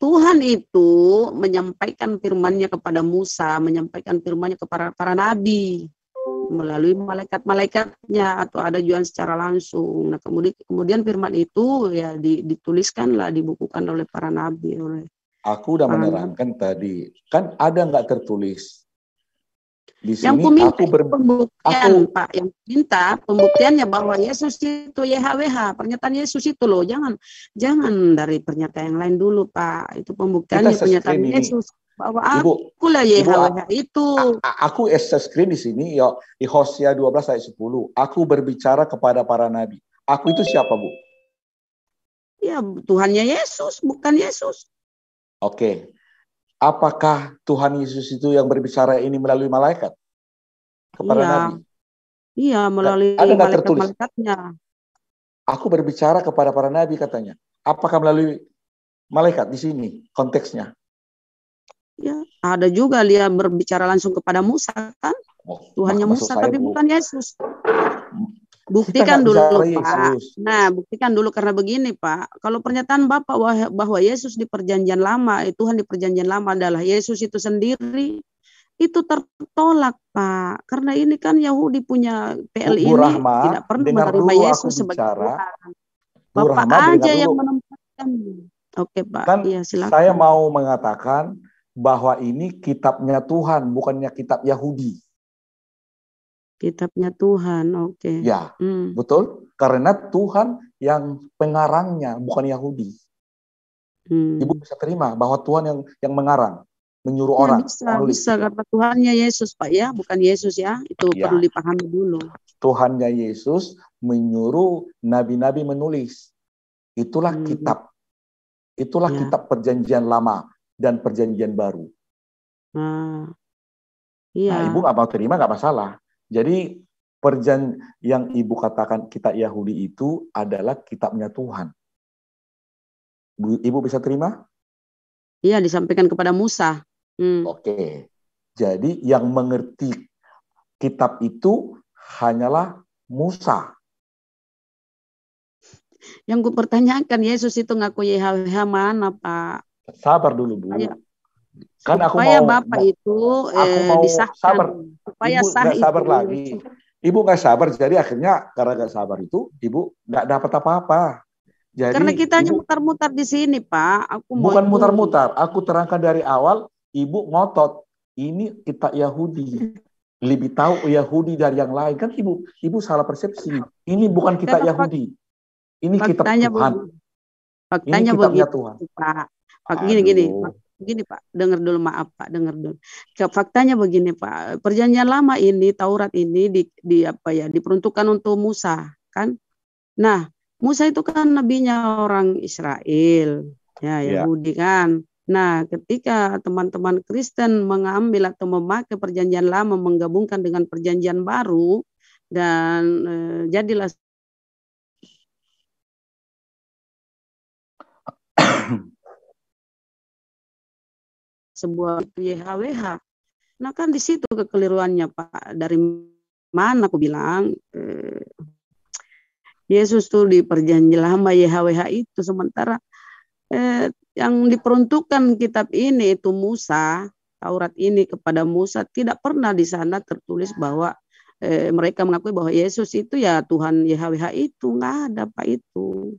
Tuhan itu menyampaikan firman-Nya kepada Musa, menyampaikan firman-Nya kepada para nabi melalui malaikat-malaikatnya atau ada juga secara langsung. Nah, kemudian kemudian firman itu ya dituliskanlah, dibukukan oleh para nabi oleh Aku udah menerangkan tadi, kan ada nggak tertulis di sini yang kuminta aku ber... pembuktian aku... Pak yang minta pembuktiannya bahwa Yesus itu YHWH pernyataan Yesus itu loh jangan jangan dari pernyataan yang lain dulu Pak itu pembuktiannya pernyataan ini. Yesus bahwa Ibu, akulah Yehowanya itu. Aku Esther Screen di sini ya di Hosea 12 ayat 10. Aku berbicara kepada para nabi. Aku itu siapa, Bu? Ya, Tuhannya Yesus, bukan Yesus. Oke. Okay. Apakah Tuhan Yesus itu yang berbicara ini melalui malaikat? Kepada ya. nabi. Iya, melalui Ada malaikat tertulis? malaikatnya. Aku berbicara kepada para nabi katanya. Apakah melalui malaikat di sini konteksnya? Ya, ada juga dia berbicara langsung kepada Musa kan? Oh, Tuhannya Tuhannya Musa tapi Bu. bukan Yesus. Hmm. Buktikan dulu Pak. Yesus. Nah, buktikan dulu karena begini Pak. Kalau pernyataan Bapak bahwa Yesus di perjanjian lama, eh, Tuhan di perjanjian lama adalah Yesus itu sendiri itu tertolak Pak. Karena ini kan Yahudi punya PL ini Rahma, ini tidak pernah menerima Yesus sebagai Tuhan. Bapak Rahma, aja yang menempatkan. Oke Pak, kan ya, silakan. Saya mau mengatakan bahwa ini kitabnya Tuhan, bukannya kitab Yahudi. Kitabnya Tuhan, oke. Okay. Ya, hmm. betul. Karena Tuhan yang pengarangnya, bukan Yahudi. Hmm. Ibu bisa terima bahwa Tuhan yang yang mengarang, menyuruh ya, orang. Bisa, menulis. bisa karena Tuhannya Yesus, Pak ya, bukan Yesus ya. Itu ya. perlu dipahami dulu. Tuhannya Yesus menyuruh nabi-nabi menulis. Itulah hmm. kitab. Itulah ya. kitab perjanjian lama dan perjanjian baru. Nah, Iya. Nah, ibu nggak mau terima nggak masalah. Jadi perjan yang ibu katakan kitab Yahudi itu adalah kitabnya Tuhan. Ibu, bisa terima? Iya, disampaikan kepada Musa. Hmm. Oke. Jadi yang mengerti kitab itu hanyalah Musa. Yang gue pertanyakan Yesus itu ngaku Yahweh mana Pak? Sabar dulu, Bu. ya. Kan aku supaya mau, Bapak itu aku eh, mau disahkan. sabar. Supaya ibu sah itu. sabar lagi. Ibu nggak sabar, jadi akhirnya karena nggak sabar itu, ibu nggak dapat apa-apa. Jadi, karena kita hanya mutar-mutar di sini, Pak. Aku bukan mutar-mutar. Aku terangkan dari awal, ibu ngotot. Ini kita Yahudi. Lebih tahu Yahudi dari yang lain. Kan ibu, ibu salah persepsi. Ini bukan iya, kita Yahudi. Ini kita Tuhan. Faktanya ini kita begitu, Tuhan. Pak gini gini, Pak, gini Pak, dengar dulu maaf Pak, dengar dulu. Faktanya begini Pak, perjanjian lama ini Taurat ini di, di apa ya diperuntukkan untuk Musa kan. Nah Musa itu kan nabinya orang Israel ya, ya. Yahudi ya. kan. Nah, ketika teman-teman Kristen mengambil atau memakai perjanjian lama menggabungkan dengan perjanjian baru dan eh, jadilah sebuah YHWH. Nah kan di situ kekeliruannya Pak. Dari mana aku bilang eh, Yesus tuh di perjanjian lama YHWH itu sementara eh, yang diperuntukkan kitab ini itu Musa Taurat ini kepada Musa tidak pernah di sana tertulis bahwa eh, mereka mengakui bahwa Yesus itu ya Tuhan YHWH itu nggak ada pak itu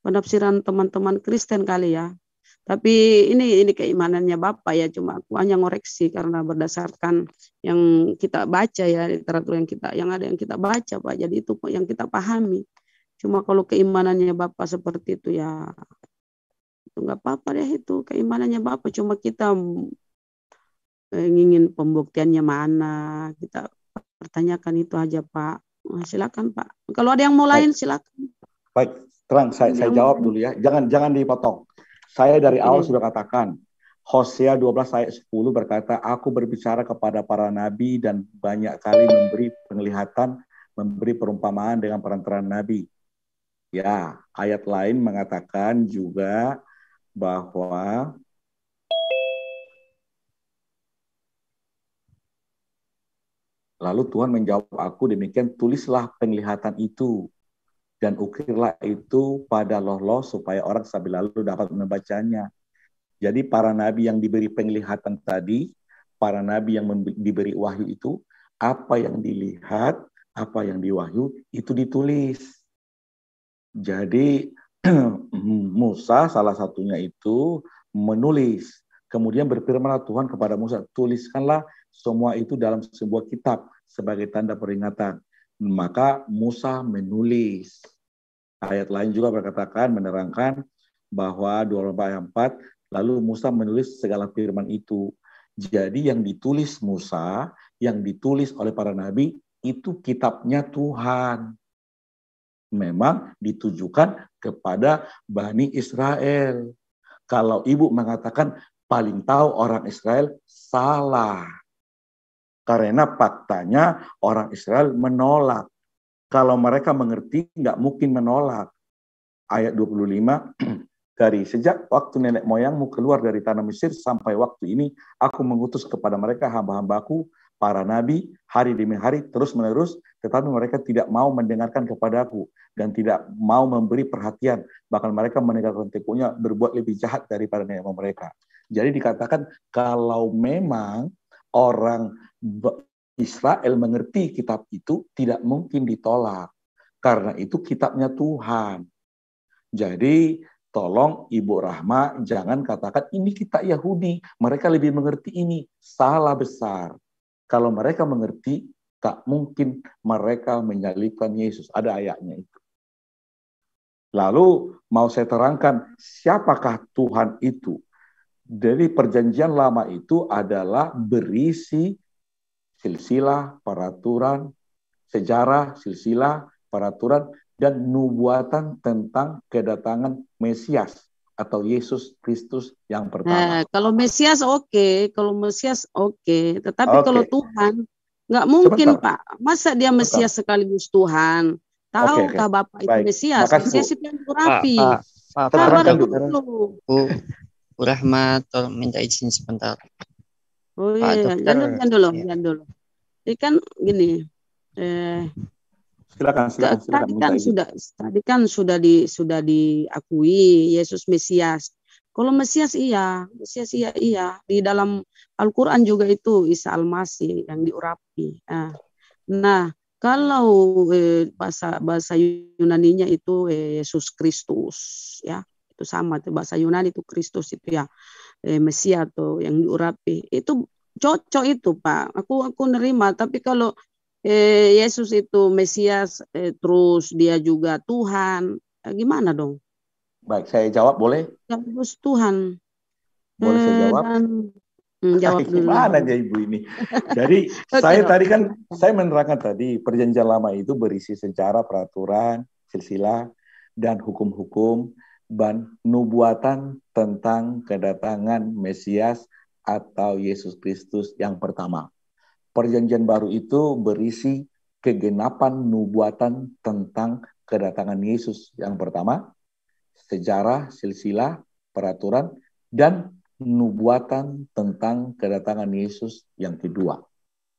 penafsiran teman-teman Kristen kali ya tapi ini ini keimanannya Bapak ya, cuma aku hanya ngoreksi karena berdasarkan yang kita baca ya literatur yang kita yang ada yang kita baca Pak. Jadi itu yang kita pahami. Cuma kalau keimanannya Bapak seperti itu ya itu nggak apa-apa deh itu keimanannya Bapak. Cuma kita ingin pembuktiannya mana kita pertanyakan itu aja Pak. Nah, silakan Pak. Kalau ada yang mau lain silakan. Baik, terang saya, saya jawab dulu ya. Jangan jangan dipotong. Saya dari awal iya. sudah katakan, Hosea 12 ayat 10 berkata, Aku berbicara kepada para nabi dan banyak kali memberi penglihatan, memberi perumpamaan dengan perantaran nabi. Ya, ayat lain mengatakan juga bahwa Lalu Tuhan menjawab aku demikian, tulislah penglihatan itu dan ukirlah itu pada loh-loh supaya orang sambil lalu dapat membacanya. Jadi para nabi yang diberi penglihatan tadi, para nabi yang diberi wahyu itu, apa yang dilihat, apa yang diwahyu, itu ditulis. Jadi Musa salah satunya itu menulis. Kemudian berfirmanlah Tuhan kepada Musa, tuliskanlah semua itu dalam sebuah kitab sebagai tanda peringatan maka Musa menulis. Ayat lain juga berkatakan, menerangkan bahwa 24 ayat 4, lalu Musa menulis segala firman itu. Jadi yang ditulis Musa, yang ditulis oleh para nabi, itu kitabnya Tuhan. Memang ditujukan kepada Bani Israel. Kalau ibu mengatakan paling tahu orang Israel, salah. Karena faktanya orang Israel menolak. Kalau mereka mengerti, nggak mungkin menolak. Ayat 25, dari sejak waktu nenek moyangmu keluar dari tanah Mesir sampai waktu ini, aku mengutus kepada mereka hamba-hambaku, para nabi, hari demi hari, terus menerus, tetapi mereka tidak mau mendengarkan kepadaku dan tidak mau memberi perhatian. Bahkan mereka menegakkan tipunya berbuat lebih jahat daripada nenek moyang mereka. Jadi dikatakan kalau memang orang Israel mengerti kitab itu tidak mungkin ditolak. Karena itu kitabnya Tuhan. Jadi tolong Ibu Rahma jangan katakan ini kitab Yahudi, mereka lebih mengerti ini. Salah besar. Kalau mereka mengerti, tak mungkin mereka menyalibkan Yesus. Ada ayatnya itu. Lalu mau saya terangkan siapakah Tuhan itu? dari perjanjian lama itu adalah berisi silsilah, peraturan, sejarah, silsilah, peraturan, dan nubuatan tentang kedatangan Mesias atau Yesus Kristus yang pertama. Nah, kalau Mesias oke, okay. kalau Mesias oke, okay. tetapi okay. kalau Tuhan nggak mungkin Sebentar. Pak. Masa dia Mesias Sebentar. sekaligus Tuhan? Tahu, okay, okay. Bapak itu Baik. Mesias? Makasih, Mesias itu yang rapi, Ah, ah, ah, dulu. dulu. Bu Rahma tolong minta izin sebentar. Oh iya, iya, iya. dokter, jangan dulu, ya. jangan dulu. Ini kan gini, eh, silakan, silakan, silakan tadi kan sudah tadi kan sudah di sudah diakui Yesus Mesias. Kalau Mesias iya, Mesias iya iya. Di dalam Al-Qur'an juga itu Isa Al-Masih yang diurapi. Nah, nah kalau eh, bahasa bahasa Yunaninya itu eh, Yesus Kristus ya itu sama itu bahasa Yunani itu Kristus itu ya eh, Mesia atau yang diurapi itu cocok itu Pak aku aku nerima tapi kalau eh, Yesus itu Mesias eh, terus dia juga Tuhan eh, gimana dong baik saya jawab boleh ya, terus Tuhan boleh saya jawab eh, dan, hmm, jawab gimana aja ibu ini jadi okay, saya tadi kan saya menerangkan tadi perjanjian lama itu berisi sejarah peraturan silsilah dan hukum-hukum nubuatan tentang kedatangan Mesias atau Yesus Kristus yang pertama. Perjanjian baru itu berisi kegenapan nubuatan tentang kedatangan Yesus yang pertama, sejarah, silsilah, peraturan, dan nubuatan tentang kedatangan Yesus yang kedua.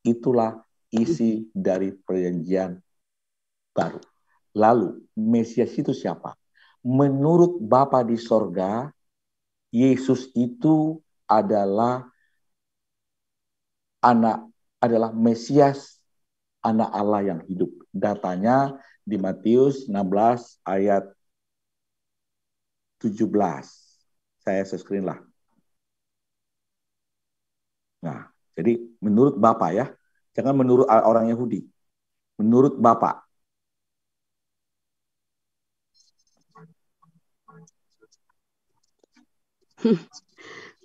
Itulah isi dari perjanjian baru. Lalu, Mesias itu siapa? menurut Bapa di sorga, Yesus itu adalah anak adalah Mesias anak Allah yang hidup. Datanya di Matius 16 ayat 17. Saya screen lah. Nah, jadi menurut Bapak ya, jangan menurut orang Yahudi. Menurut Bapak.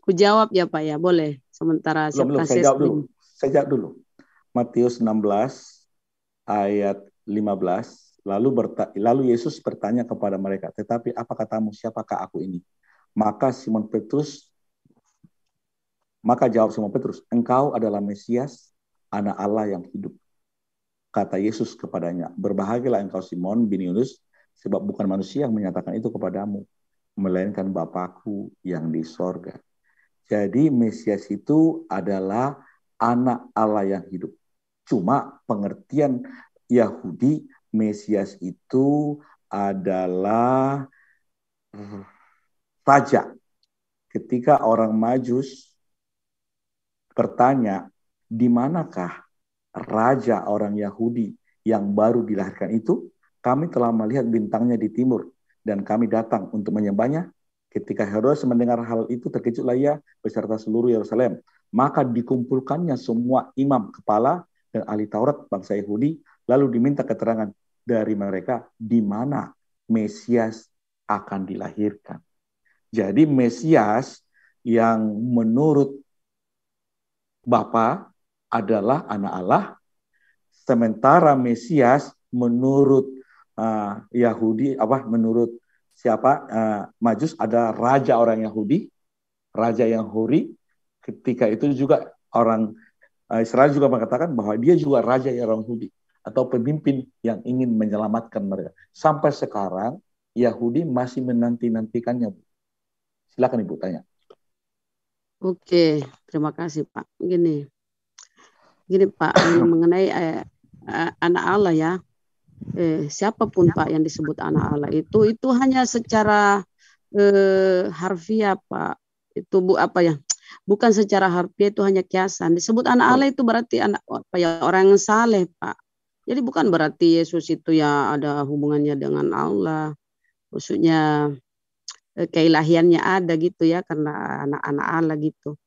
Ku jawab ya Pak ya, boleh. Sementara belum, belum. Saya jawab dulu. Saya jawab dulu. Matius 16 ayat 15 lalu berta lalu Yesus bertanya kepada mereka, "Tetapi apa katamu siapakah aku ini?" Maka Simon Petrus maka jawab Simon Petrus, "Engkau adalah Mesias, anak Allah yang hidup." Kata Yesus kepadanya, "Berbahagialah engkau Simon bin Yunus, sebab bukan manusia yang menyatakan itu kepadamu, melainkan Bapakku yang di sorga. Jadi Mesias itu adalah anak Allah yang hidup. Cuma pengertian Yahudi, Mesias itu adalah raja. Ketika orang Majus bertanya, di manakah raja orang Yahudi yang baru dilahirkan itu? Kami telah melihat bintangnya di timur dan kami datang untuk menyembahnya. Ketika Herodes mendengar hal itu, terkejutlah ia beserta seluruh Yerusalem. Maka dikumpulkannya semua imam kepala dan ahli Taurat bangsa Yahudi, lalu diminta keterangan dari mereka di mana Mesias akan dilahirkan. Jadi Mesias yang menurut Bapa adalah anak Allah, sementara Mesias menurut uh, Yahudi apa menurut siapa uh, Majus ada raja orang Yahudi, raja yang huri. Ketika itu juga orang uh, Israel juga mengatakan bahwa dia juga raja yang orang Yahudi atau pemimpin yang ingin menyelamatkan mereka. Sampai sekarang Yahudi masih menanti-nantikannya. Bu. Silakan Ibu tanya. Oke, terima kasih Pak. Gini. Gini Pak, mengenai eh, anak Allah ya eh, siapapun Pak yang disebut anak Allah itu itu hanya secara eh, harfiah Pak itu bu apa ya bukan secara harfiah itu hanya kiasan disebut anak Allah itu berarti anak apa ya orang yang saleh Pak jadi bukan berarti Yesus itu ya ada hubungannya dengan Allah maksudnya Eh, keilahiannya ada gitu ya karena anak-anak Allah gitu.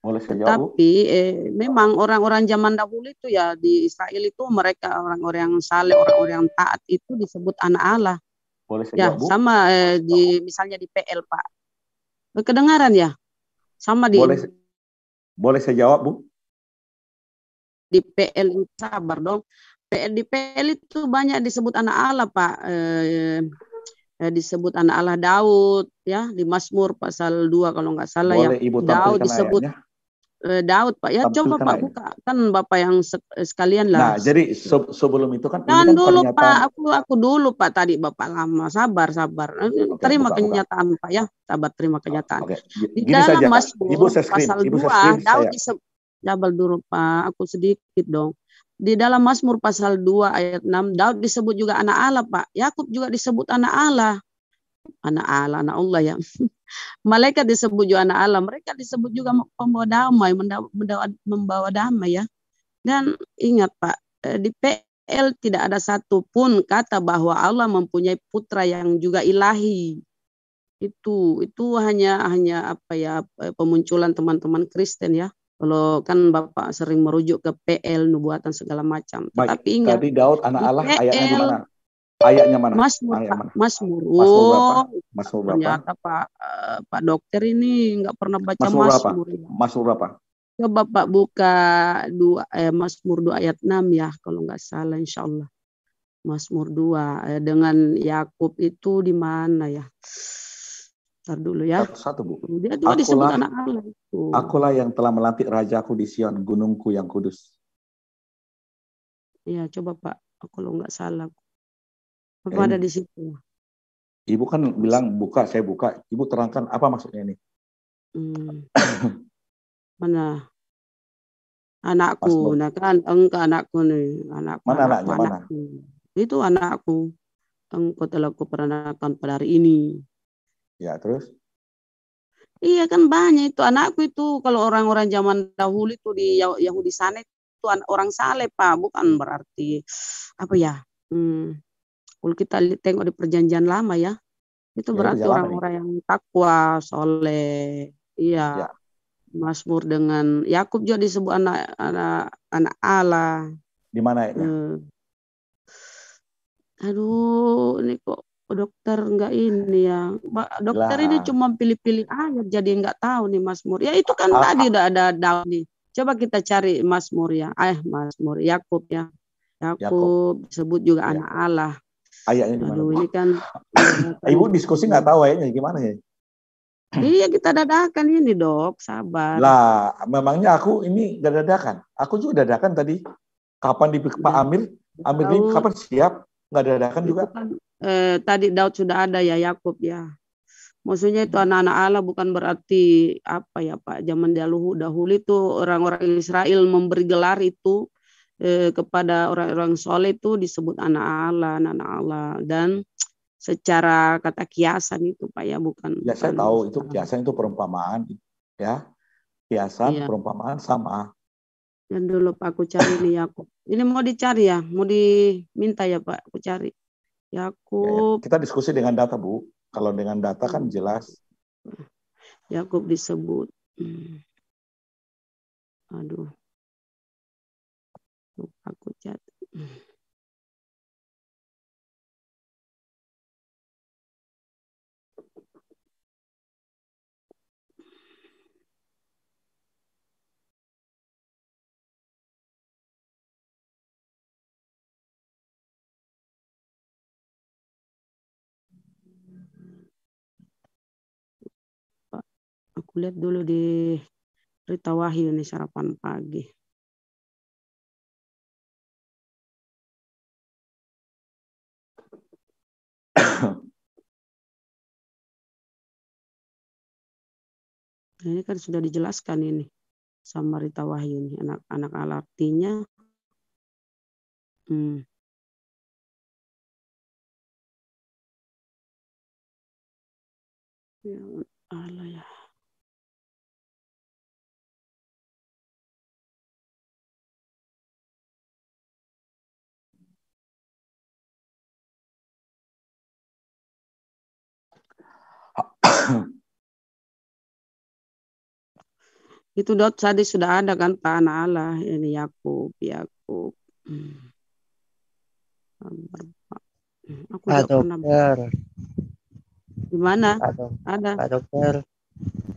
Tapi eh, memang orang-orang zaman dahulu itu ya di Israel itu mereka orang-orang yang saleh, orang-orang yang taat itu disebut anak Allah. Boleh ya sama eh, di misalnya di PL Pak. Kedengaran ya? Sama di. Boleh, boleh saya jawab Bu? Di PL sabar dong. PL di PL itu banyak disebut anak Allah Pak. Eh, ya, disebut anak Allah Daud ya di Mazmur pasal 2 kalau nggak salah ya Ibu Daud disebut ayatnya. Eh, Daud Pak ya tampilkan coba Pak ayat. buka kan Bapak yang eh, sekalian lah. Nah, jadi se sebelum itu kan Nah kan dulu pernyataan... Pak, aku aku dulu Pak tadi Bapak lama sabar sabar. Okay, terima buka, kenyataan buka. Pak ya. Sabar terima kenyataan. Okay. Di dalam Mazmur pasal Ibu 2 Daud disebut double dulu Pak, aku sedikit dong di dalam Mazmur pasal 2 ayat 6 Daud disebut juga anak Allah Pak Yakub juga disebut anak Allah anak Allah anak Allah ya malaikat disebut juga anak Allah mereka disebut juga pembawa damai membawa, damai ya dan ingat Pak eh, di PL tidak ada satu pun kata bahwa Allah mempunyai putra yang juga ilahi itu itu hanya hanya apa ya eh, pemunculan teman-teman Kristen ya kalau kan Bapak sering merujuk ke PL nubuatan segala macam. tapi Tetapi ingat tadi Daud anak Allah PL, ayatnya di mana? Ayatnya mana? Masmur, Muru. mana? Masmur. Masmur berapa? Oh, Masmur berapa? Ternyata Pak uh, Pak dokter ini nggak pernah baca Mas Masmur berapa? Masmur ya. berapa? Coba Bapak buka dua eh, Masmur 2 ayat 6 ya kalau nggak salah insya Allah. Masmur 2 eh, dengan Yakub itu di mana ya? Ntar dulu ya. Satu, Bu. Dia juga akulah, disebut anak Allah itu. Akulah yang telah melantik rajaku di Sion, gunungku yang kudus. ya coba Pak. Kalau nggak salah. Apa eh, ada di situ? Ibu kan bilang buka, saya buka. Ibu terangkan apa maksudnya ini? Hmm. Mana? Anakku, nah kan engkau anakku nih, anakku. Mana anakku, anaknya? Anakku. Mana? Itu anakku. Engkau telah kuperanakan pada hari ini. Ya, terus? Iya kan banyak itu anakku itu kalau orang-orang zaman dahulu itu di Yahudi sana itu orang saleh pak bukan berarti apa ya hmm, kalau kita lihat tengok di perjanjian lama ya itu ya, berarti orang-orang yang takwa soleh iya ya. Masmur dengan Yakub juga disebut anak anak anak Allah di mana itu? Ya? Hmm. Eh. Aduh, ini kok dokter nggak ini ya dokter ini cuma pilih-pilih aja jadi nggak tahu nih Mas Mur ya itu kan ah, tadi ah. udah ada daun nih coba kita cari Mas Mur ya ah, eh Mas Mur Yakub ya Yakub disebut juga iya. anak Allah ayahnya di ini kan ibu diskusi nggak tahu ini gimana ya iya kita dadakan ini dok sabar lah memangnya aku ini gak dadakan aku juga dadakan tadi kapan di Pak iya. Amir Amir ini kapan siap nggak dadakan juga kan eh, tadi Daud sudah ada ya Yakub ya. Maksudnya itu anak-anak Allah bukan berarti apa ya Pak zaman dahulu dahulu itu orang-orang Israel memberi gelar itu eh, kepada orang-orang soleh itu disebut anak Allah, anak Allah dan secara kata kiasan itu Pak ya bukan. Ya saya bukan tahu itu kiasan itu perumpamaan ya kiasan iya. perumpamaan sama. Dan dulu Pak aku cari ini Yakub. Ini mau dicari ya, mau diminta ya Pak, aku cari. Yakub. Ya, ya. Kita diskusi dengan data, Bu. Kalau dengan data kan hmm. jelas. Yakub disebut. Hmm. Aduh. Aduh. Aku cat. Hmm. aku lihat dulu di Rita Wahyu nih sarapan pagi. Nah, ini kan sudah dijelaskan ini sama Rita Wahyu nih anak-anak alatinya. Hmm. Ya, Allah ya. itu dot tadi sudah ada kan Pak Allah ini Yakub Yakub aku Pak dokter gimana di ada Pak dokter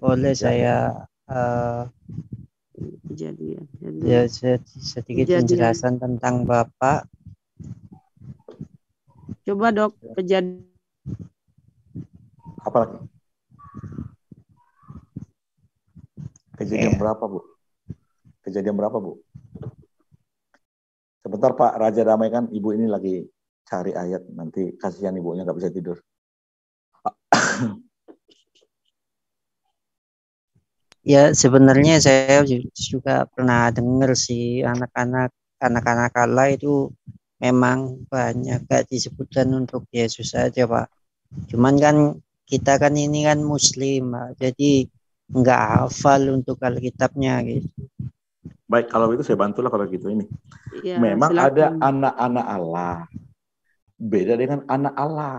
boleh iya. saya uh, jadi ya sedikit jadi. penjelasan tentang bapak coba dok kejadian apa Kejadian yeah. berapa, Bu? Kejadian berapa, Bu? Sebentar, Pak. Raja Damai kan ibu ini lagi cari ayat. Nanti kasihan ibunya nggak bisa tidur. ya sebenarnya saya juga pernah dengar sih anak-anak anak-anak kala itu memang banyak gak disebutkan untuk Yesus saja pak cuman kan kita kan ini kan muslim jadi nggak hafal untuk alkitabnya gitu baik kalau itu saya bantulah kalau gitu ini ya, memang silakan. ada anak-anak Allah beda dengan anak Allah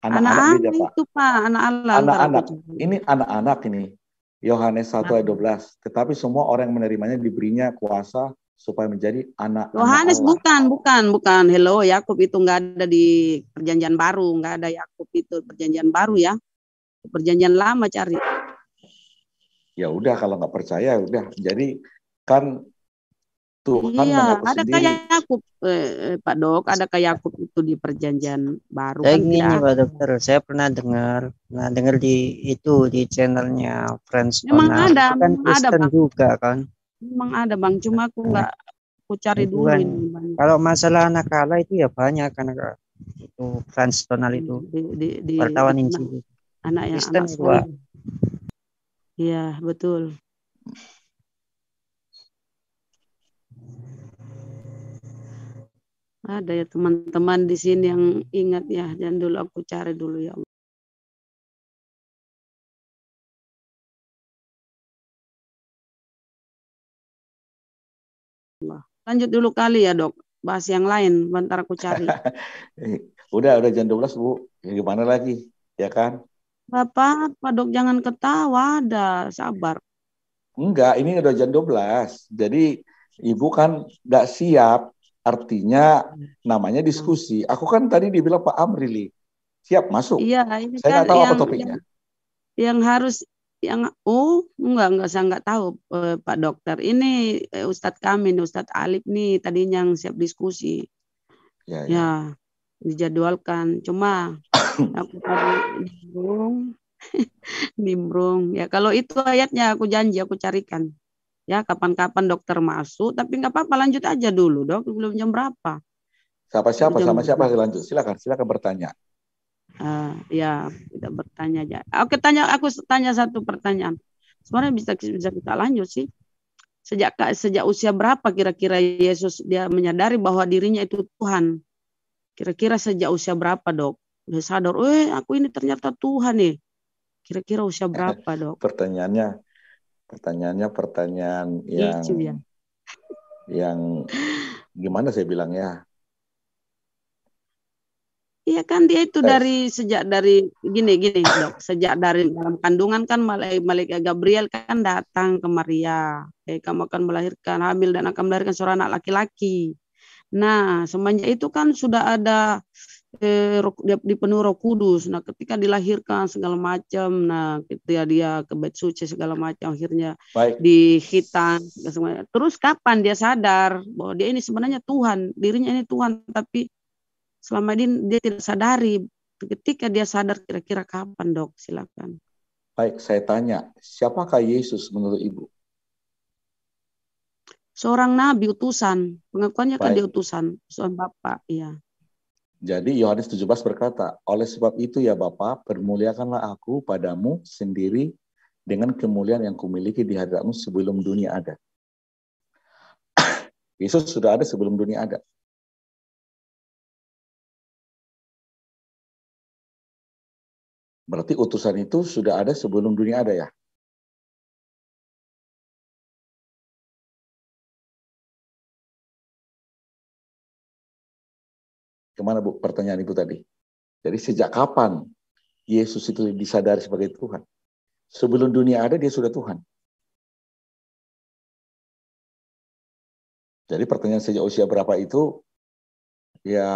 anak-anak anak itu, pak itu anak Allah anak-anak ini anak-anak ini Yohanes 1 ayat 12 tetapi semua orang yang menerimanya diberinya kuasa supaya menjadi anak Yohanes bukan bukan bukan hello Yakub itu nggak ada di perjanjian baru nggak ada Yakub itu perjanjian baru ya Perjanjian lama cari. Ya udah kalau nggak percaya ya udah. Jadi kan Tuhan iya, ada sendiri. kayak Yakub eh, eh, Pak Dok, ada kayak Yakub itu di perjanjian baru. Saya kan gini Pak Dokter, saya pernah dengar, pernah dengar di itu di channelnya Friends. Memang Ona. ada, kan memang ada bang. juga kan. Memang ada bang, cuma aku nah, nggak aku cari dulu. Kan. Ini, Kalau masalah anak kala itu ya banyak kan itu Friends Tonal itu di, di, di, wartawan Injil anak yang Kristen anak dua. Iya, betul. Ada ya teman-teman di sini yang ingat ya, dan dulu aku cari dulu ya Allah. Lanjut dulu kali ya dok, bahas yang lain, bentar aku cari. udah, udah jam 12 bu, ya, gimana lagi, ya kan? Bapak, Pak dok, jangan ketawa ada sabar. Enggak, ini udah jam 12. Jadi ibu kan nggak siap, artinya namanya diskusi. Aku kan tadi dibilang Pak Amrili, siap masuk. Iya, ini Saya kan tahu yang, apa topiknya. Yang, yang harus yang oh enggak enggak saya enggak tahu eh, Pak Dokter. Ini eh, Ustadz kami, Ustadz Alif nih tadinya yang siap diskusi. Ya, ya. ya dijadwalkan. Cuma aku cari nimbrung nimbrung ya kalau itu ayatnya aku janji aku carikan ya kapan-kapan dokter masuk tapi nggak apa-apa lanjut aja dulu dok belum jam berapa siapa siapa sama siapa lanjut silakan silakan bertanya uh, ya tidak bertanya aja Oke tanya aku tanya satu pertanyaan sebenarnya bisa bisa kita lanjut sih sejak sejak usia berapa kira-kira Yesus dia menyadari bahwa dirinya itu Tuhan kira-kira sejak usia berapa dok udah sadar, eh aku ini ternyata Tuhan nih. Kira-kira usia berapa dok? Pertanyaannya, pertanyaannya pertanyaan ya. yang Icu, ya? yang gimana saya bilang ya? Iya kan dia itu dari sejak dari gini gini dok sejak dari dalam kandungan kan malaikat Gabriel kan datang ke Maria eh kamu akan melahirkan hamil dan akan melahirkan seorang anak laki-laki. Nah semuanya itu kan sudah ada eh, dipenuhi Roh Kudus. Nah, ketika dilahirkan segala macam, nah ketika dia ke bait suci segala macam, akhirnya Baik. dihitan. Terus kapan dia sadar bahwa dia ini sebenarnya Tuhan, dirinya ini Tuhan, tapi selama ini dia tidak sadari. Ketika dia sadar, kira-kira kapan, dok? Silakan. Baik, saya tanya, siapakah Yesus menurut ibu? Seorang nabi utusan, pengakuannya kan dia utusan, seorang Bapak, iya. Jadi Yohanes 17 berkata, oleh sebab itu ya Bapa, permuliakanlah aku padamu sendiri dengan kemuliaan yang kumiliki di hadapmu sebelum dunia ada. Yesus sudah ada sebelum dunia ada. Berarti utusan itu sudah ada sebelum dunia ada ya? Kemana bu pertanyaan ibu tadi? Jadi sejak kapan Yesus itu disadari sebagai Tuhan? Sebelum dunia ada dia sudah Tuhan. Jadi pertanyaan sejak usia berapa itu ya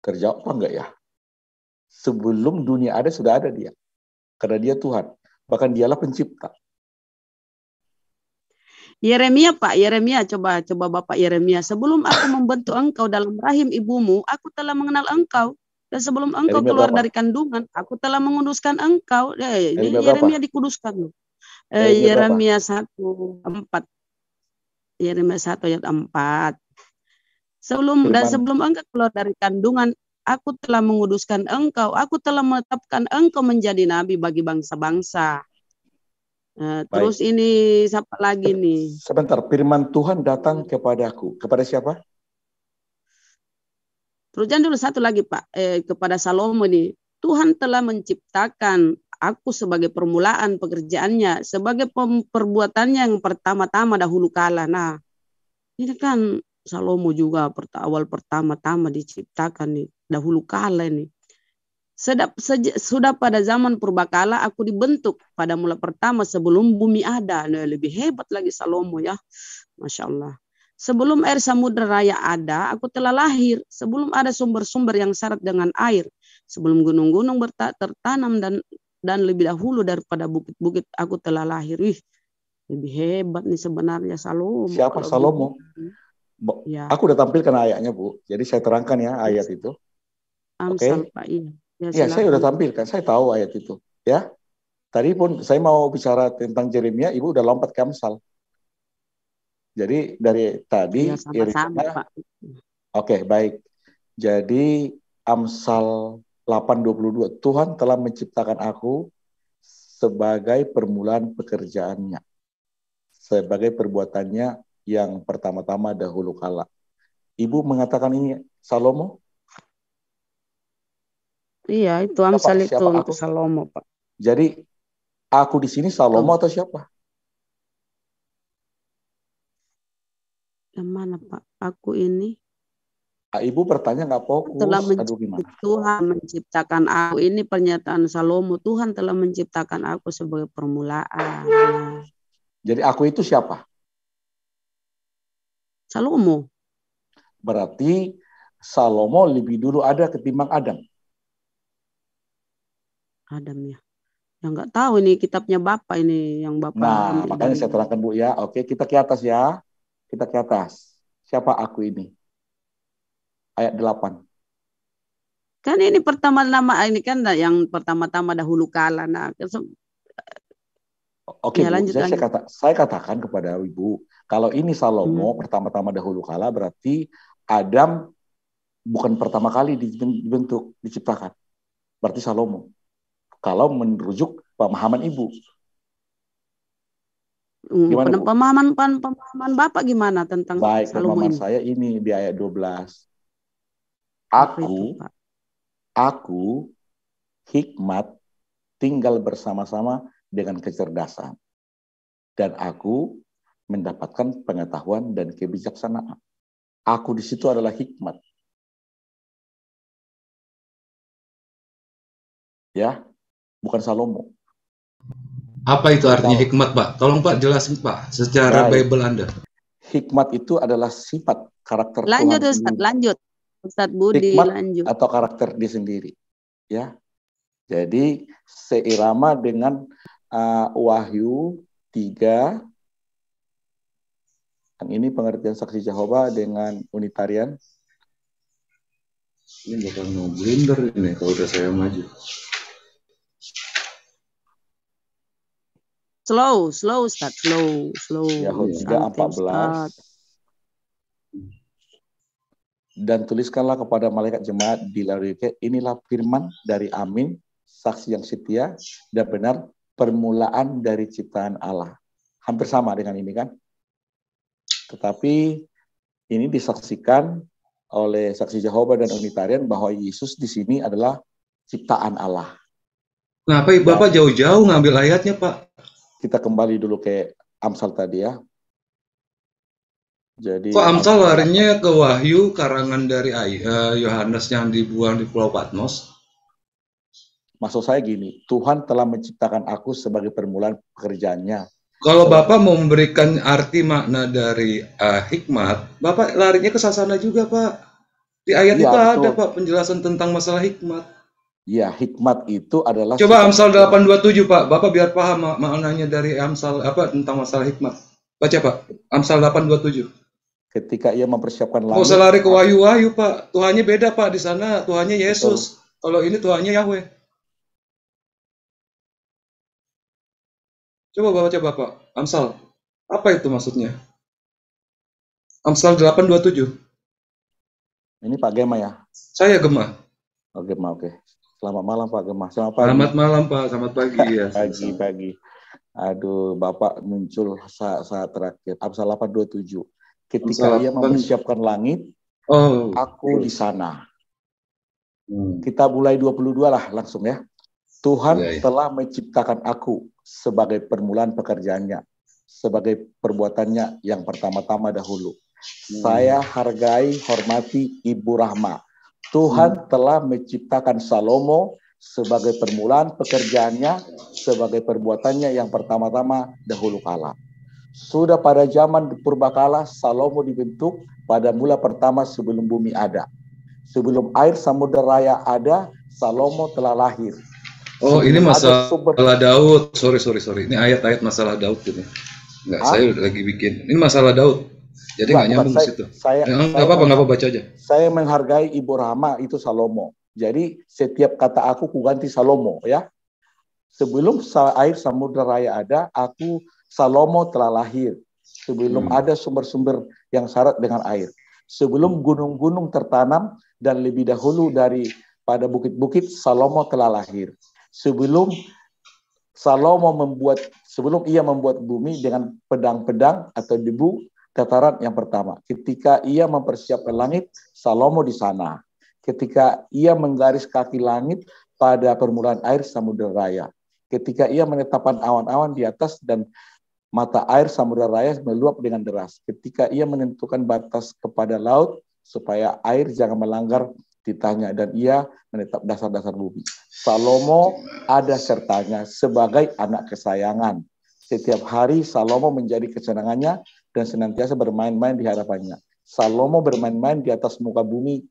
terjawab apa enggak ya? Sebelum dunia ada sudah ada dia. Karena dia Tuhan. Bahkan dialah pencipta. Yeremia Pak, Yeremia coba coba Bapak Yeremia, sebelum aku membentuk engkau dalam rahim ibumu, aku telah mengenal engkau. Dan sebelum engkau Yeremia keluar berapa? dari kandungan, aku telah menguduskan engkau. Eh, Yeremia, Yeremia dikuduskan. Eh, Yeremia, Yeremia 1 4. Yeremia 1 ayat 4. Sebelum Firman. dan sebelum engkau keluar dari kandungan, aku telah menguduskan engkau, aku telah menetapkan engkau menjadi nabi bagi bangsa-bangsa. Nah, Baik. terus ini siapa lagi nih? Sebentar, firman Tuhan datang iya. kepadaku. Kepada siapa? Terus jangan dulu satu lagi Pak, eh, kepada Salomo nih. Tuhan telah menciptakan aku sebagai permulaan pekerjaannya, sebagai perbuatannya yang pertama-tama dahulu kala. Nah, ini kan Salomo juga awal pertama-tama diciptakan nih, dahulu kala nih. Sedap, seja, sudah pada zaman purbakala aku dibentuk pada mula pertama sebelum bumi ada. Nah, lebih hebat lagi Salomo ya. Masya Allah. Sebelum air samudera raya ada, aku telah lahir. Sebelum ada sumber-sumber yang syarat dengan air. Sebelum gunung-gunung tertanam dan dan lebih dahulu daripada bukit-bukit aku telah lahir. Wih, lebih hebat nih sebenarnya Salomo. Siapa Salomo? ya. Aku udah tampilkan ayatnya Bu. Jadi saya terangkan ya ayat itu. Amsal okay. Pak, iya. Ya, ya, saya sudah tampilkan, saya tahu ayat itu. Ya, tadi pun saya mau bicara tentang Jeremia, ibu udah lompat ke Amsal. Jadi dari tadi, ya, sama-sama, Pak. Oke, baik. Jadi Amsal 8:22, Tuhan telah menciptakan aku sebagai permulaan pekerjaannya, sebagai perbuatannya yang pertama-tama dahulu kala. Ibu mengatakan ini Salomo Iya, itu Amsal itu untuk Salomo, Pak. Jadi aku di sini Salomo atau siapa? Yang mana, Pak? Aku ini Ibu bertanya nggak fokus. Telah Aduh, Tuhan menciptakan aku. Ini pernyataan Salomo. Tuhan telah menciptakan aku sebagai permulaan. Jadi aku itu siapa? Salomo. Berarti Salomo lebih dulu ada ketimbang Adam. Adam ya. Yang nggak tahu ini kitabnya Bapak ini yang Bapak. Nah, ambil makanya dari. saya terangkan Bu ya. Oke, kita ke atas ya. Kita ke atas. Siapa aku ini? Ayat 8. Kan ini pertama nama ini kan yang pertama-tama dahulu kala. Nah, Oke, ya, lanjut, saya, lanjut. Saya, kata, saya katakan kepada Ibu, kalau ini Salomo hmm. pertama-tama dahulu kala berarti Adam bukan pertama kali dibentuk, diciptakan. Berarti Salomo kalau merujuk pemahaman ibu. Mm, gimana, Bu? pemahaman pemahaman Bapak gimana tentang Baik, pemahaman saya ini di ayat 12. Aku itu, aku hikmat tinggal bersama-sama dengan kecerdasan dan aku mendapatkan pengetahuan dan kebijaksanaan. Aku di situ adalah hikmat. Ya, bukan Salomo. Apa itu artinya hikmat, Pak? Tolong Pak jelasin, Pak, secara Baik. Bible Anda. Hikmat itu adalah sifat karakter lanjut, Tuhan. Ustaz, lanjut, Ustaz Budi, hikmat lanjut. atau karakter di sendiri, ya. Jadi seirama dengan uh, Wahyu 3 yang ini pengertian saksi Jehovah dengan unitarian. Ini bakal ngeblinder ini kalau udah saya maju. Slow, slow, start Slow, slow. 14. Ya, dan tuliskanlah kepada malaikat jemaat di Laodice, inilah firman dari Amin, saksi yang setia dan benar, permulaan dari ciptaan Allah. Hampir sama dengan ini kan? Tetapi ini disaksikan oleh saksi Jehovah dan Unitarian bahwa Yesus di sini adalah ciptaan Allah. Kenapa Bapak jauh-jauh ngambil ayatnya Pak? kita kembali dulu ke Amsal tadi ya. Jadi Kok Amsal larinya ke Wahyu karangan dari Yohanes eh, Yohanes yang dibuang di Pulau Patmos? Maksud saya gini, Tuhan telah menciptakan aku sebagai permulaan pekerjaannya. Kalau so, Bapak mau memberikan arti makna dari uh, hikmat, Bapak larinya ke sasana juga, Pak. Di ayat iya, itu betul. ada, Pak, penjelasan tentang masalah hikmat. Ya, hikmat itu adalah Coba Amsal 827, Pak. Bapak biar paham mak maknanya dari Amsal apa tentang masalah hikmat. Baca, Pak. Amsal 827. Ketika ia mempersiapkan langit. Oh, lari ke wayu-wayu, Pak. Tuhannya beda, Pak. Di sana Tuhannya Yesus. Betul. Kalau ini Tuhannya Yahweh. Coba Bapak coba, Pak. Amsal. Apa itu maksudnya? Amsal 827. Ini Pak Gema ya? Saya Gema. Oh, oke, oh, Gema, oke. Selamat malam Pak Gemah. Selamat pagi. Selamat malam Pak. Selamat pagi ya. pagi pagi. Aduh, Bapak muncul saat, saat terakhir. Amsal 827. Ketika Amsal ia mempersiapkan langit, oh. aku di sana. Hmm. Kita mulai 22 lah langsung ya. Tuhan ya, ya, telah menciptakan aku sebagai permulaan pekerjaannya, sebagai perbuatannya yang pertama-tama dahulu. Hmm. Saya hargai, hormati Ibu Rahma Tuhan hmm. telah menciptakan Salomo sebagai permulaan pekerjaannya, sebagai perbuatannya yang pertama-tama dahulu kala. Sudah pada zaman purbakala Salomo dibentuk pada mula pertama sebelum bumi ada. Sebelum air samudera raya ada, Salomo telah lahir. Oh, sebelum ini masalah sumber... Daud. Sorry, sorry, sorry. Ini ayat-ayat masalah Daud ini. Enggak, saya lagi bikin. Ini masalah Daud. Jadi nggak nyambung saya, situ. Saya, eh, saya apa-apa, apa baca aja. Saya menghargai Ibu Rahma itu Salomo. Jadi setiap kata aku ku ganti Salomo ya. Sebelum air samudra raya ada, aku Salomo telah lahir. Sebelum hmm. ada sumber-sumber yang syarat dengan air. Sebelum hmm. gunung-gunung tertanam dan lebih dahulu dari pada bukit-bukit Salomo telah lahir. Sebelum Salomo membuat sebelum ia membuat bumi dengan pedang-pedang atau debu Dataran yang pertama, ketika ia mempersiapkan langit, Salomo di sana. Ketika ia menggaris kaki langit pada permulaan air samudera raya. Ketika ia menetapkan awan-awan di atas dan mata air samudera raya meluap dengan deras. Ketika ia menentukan batas kepada laut supaya air jangan melanggar titahnya dan ia menetap dasar-dasar bumi. Salomo ada sertanya sebagai anak kesayangan. Setiap hari Salomo menjadi kesenangannya dan senantiasa bermain-main di hadapannya. Salomo bermain-main di atas muka bumi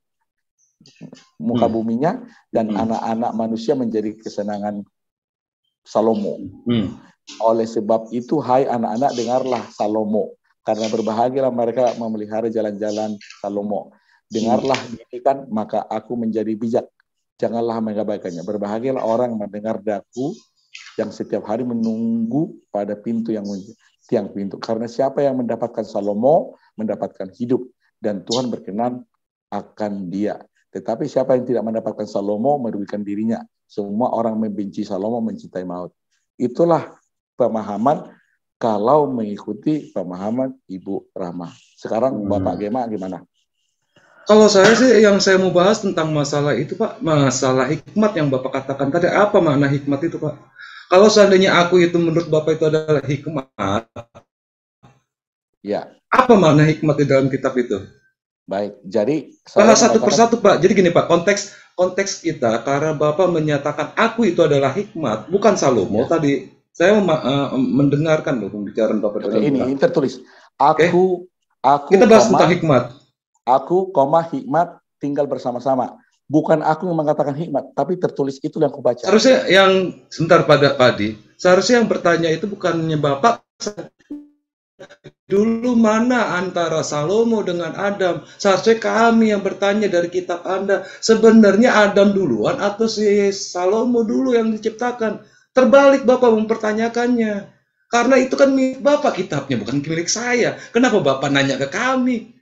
muka hmm. buminya dan hmm. anak-anak hmm. manusia menjadi kesenangan Salomo. Hmm. Oleh sebab itu hai anak-anak dengarlah Salomo karena berbahagialah mereka memelihara jalan-jalan Salomo. Dengarlah hmm. kan, maka aku menjadi bijak. Janganlah mengabaikannya. Berbahagialah orang mendengar daku yang setiap hari menunggu pada pintu yang muncul tiang pintu. Karena siapa yang mendapatkan Salomo, mendapatkan hidup. Dan Tuhan berkenan akan dia. Tetapi siapa yang tidak mendapatkan Salomo, merugikan dirinya. Semua orang membenci Salomo, mencintai maut. Itulah pemahaman kalau mengikuti pemahaman Ibu Rama. Sekarang hmm. Bapak Gema gimana? Kalau saya sih yang saya mau bahas tentang masalah itu Pak, masalah hikmat yang Bapak katakan tadi. Apa makna hikmat itu Pak? Kalau seandainya aku itu menurut Bapak itu adalah hikmat, ya. apa makna hikmat di dalam kitab itu? Baik, jadi salah satu persatu Pak. Jadi gini Pak, konteks konteks kita karena Bapak menyatakan aku itu adalah hikmat, bukan Salomo ya. tadi. Saya uh, mendengarkan loh pembicaraan Bapak Oke, ini, ini tertulis. Aku okay. aku Kita bahas koma, tentang hikmat. Aku koma hikmat tinggal bersama-sama bukan aku yang mengatakan hikmat, tapi tertulis itu yang aku baca. Seharusnya yang sebentar pada Padi, seharusnya yang bertanya itu bukannya Bapak dulu mana antara Salomo dengan Adam? Seharusnya kami yang bertanya dari kitab Anda, sebenarnya Adam duluan atau si Salomo dulu yang diciptakan? Terbalik Bapak mempertanyakannya. Karena itu kan milik Bapak kitabnya, bukan milik saya. Kenapa Bapak nanya ke kami?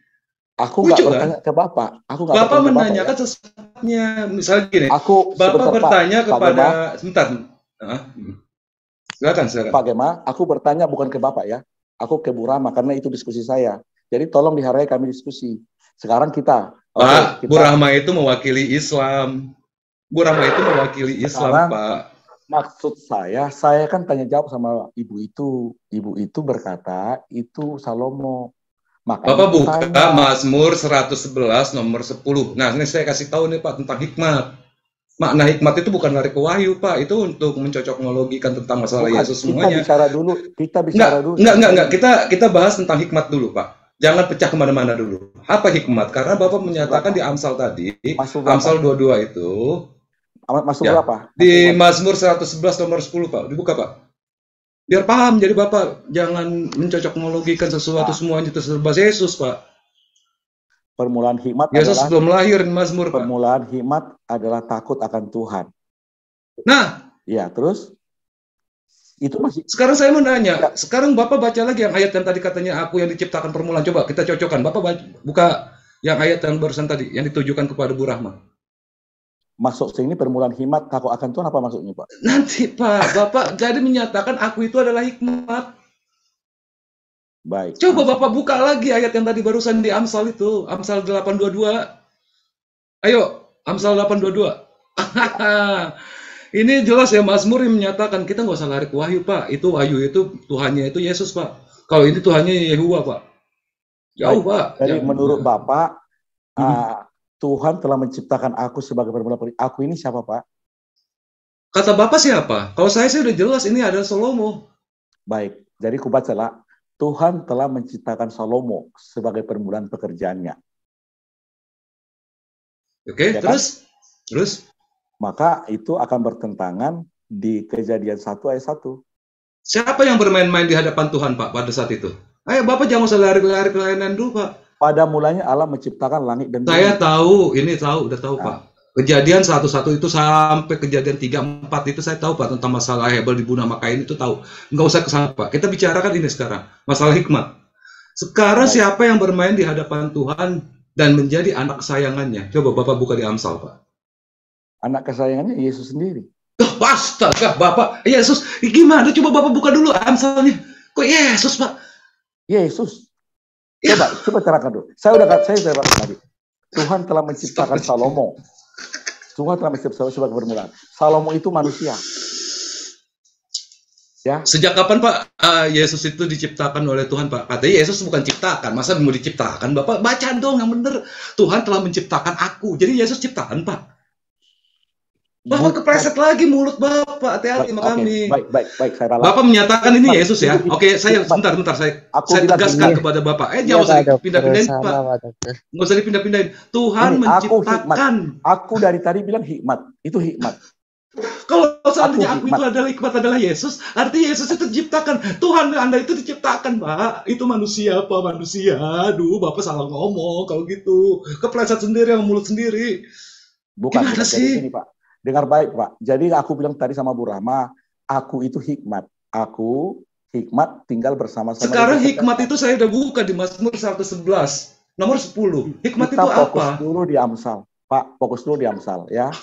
Aku nggak kan? bertanya ke bapak. Aku gak bapak menanyakan ya. sesatnya, misalnya gini. Aku bapak sebentar, bertanya Pak, kepada Pak sebentar. Nah, silakan, silakan. Pak Gema, aku bertanya bukan ke bapak ya. Aku ke Bu karena itu diskusi saya. Jadi tolong dihargai kami diskusi. Sekarang kita. Pak, okay, kita... Bu Rahma itu mewakili Islam. Bu Rahma itu mewakili Islam, Sekarang, Pak. Maksud saya, saya kan tanya jawab sama ibu itu. Ibu itu berkata, itu Salomo maka Bapak buka tanya, Mazmur 111 nomor 10. Nah, ini saya kasih tahu nih Pak tentang hikmat. Makna hikmat itu bukan lari ke wahyu, Pak. Itu untuk mencocoknologikan tentang masalah bukan, Yesus semuanya. Kita bicara dulu, kita bicara nggak, dulu. Enggak, enggak, enggak. Kita kita bahas tentang hikmat dulu, Pak. Jangan pecah kemana-mana dulu. Apa hikmat? Karena Bapak menyatakan di Amsal tadi, Masuk Amsal 22 itu Masuk ya, berapa? Masuk di Mazmur 111 nomor 10, Pak. Dibuka, Pak biar paham jadi bapak jangan mengologikan sesuatu nah. semuanya itu serba Yesus pak permulaan hikmat Yesus adalah, sebelum lahir Mazmur permulaan pak. hikmat adalah takut akan Tuhan nah ya terus itu masih sekarang saya mau nanya ya. sekarang bapak baca lagi yang ayat yang tadi katanya aku yang diciptakan permulaan coba kita cocokkan bapak baca, buka yang ayat yang barusan tadi yang ditujukan kepada Bu Rahma Masuk ini permulaan himat takut akan Tuhan apa maksudnya Pak? Nanti Pak, Bapak jadi menyatakan aku itu adalah hikmat. Baik. Coba Bapak buka lagi ayat yang tadi barusan di Amsal itu, Amsal 822. Ayo, Amsal 822. ini jelas ya Mas Muri menyatakan kita nggak usah lari ke Wahyu Pak. Itu Wahyu itu Tuhannya itu Yesus Pak. Kalau ini Tuhannya Yehuwa Pak. Jauh Pak. Jadi menurut Bapak uh, Tuhan telah menciptakan aku sebagai permula peri. Aku ini siapa, Pak? Kata Bapak siapa? Kalau saya sih udah jelas ini adalah Salomo. Baik, jadi ku bacalah. Tuhan telah menciptakan Salomo sebagai permulaan pekerjaannya. Oke, ya kan? terus? Kan? Terus? Maka itu akan bertentangan di kejadian 1 ayat 1. Siapa yang bermain-main di hadapan Tuhan, Pak, pada saat itu? Ayo, Bapak jangan usah lari-lari kelainan dulu, Pak. Pada mulanya Allah menciptakan langit dan bumi. Saya tahu, ini tahu, udah tahu nah. Pak. Ah. Kejadian satu-satu itu sampai kejadian tiga empat itu saya tahu Pak tentang masalah Hebel dibunuh sama Kain itu tahu. Enggak usah kesana Pak. Kita bicarakan ini sekarang, masalah hikmat. Sekarang nah. siapa yang bermain di hadapan Tuhan dan menjadi anak kesayangannya? Coba Bapak buka di Amsal Pak. Anak kesayangannya Yesus sendiri. Oh, astaga Bapak, Yesus. Gimana? Coba Bapak buka dulu Amsalnya. Kok Yesus Pak? Yesus. Coba, coba terangkan dulu. Saya udah saya terangkan tadi. Tuhan telah menciptakan Salomo. Tuhan telah menciptakan Salomo sebagai permulaan. Salomo itu manusia. Ya. Sejak kapan Pak uh, Yesus itu diciptakan oleh Tuhan Pak? Katanya Yesus bukan ciptakan, masa mau diciptakan Bapak? baca dong yang benar. Tuhan telah menciptakan aku, jadi Yesus ciptaan Pak. Bapak kepleset lagi mulut Bapak, hati-hati sama kami. Baik, baik, baik, saya Bapak menyatakan ini ya Yesus ya. Oke, saya sebentar, sebentar saya Aku saya tegaskan ini. kepada Bapak. Eh, iya, jangan usah dipindah-pindahin, Pak. Enggak usah dipindah-pindahin. Tuhan ini, menciptakan. Aku, aku dari tadi bilang hikmat. Itu hikmat. Kalau seandainya aku, itu adalah hikmat adalah Yesus, artinya Yesus itu diciptakan. Tuhan Anda itu diciptakan, Pak. Itu manusia apa manusia? Aduh, Bapak salah ngomong kalau gitu. Kepleset sendiri yang mulut sendiri. Bukan, Gimana sih? Ini, Pak. Dengar baik, Pak. Jadi aku bilang tadi sama Bu Rahma, aku itu hikmat. Aku hikmat tinggal bersama-sama. Sekarang hikmat itu saya sudah buka di Mazmur 111, nomor 10. Hikmat Kita itu apa? fokus dulu di Amsal. Pak, fokus dulu di Amsal ya.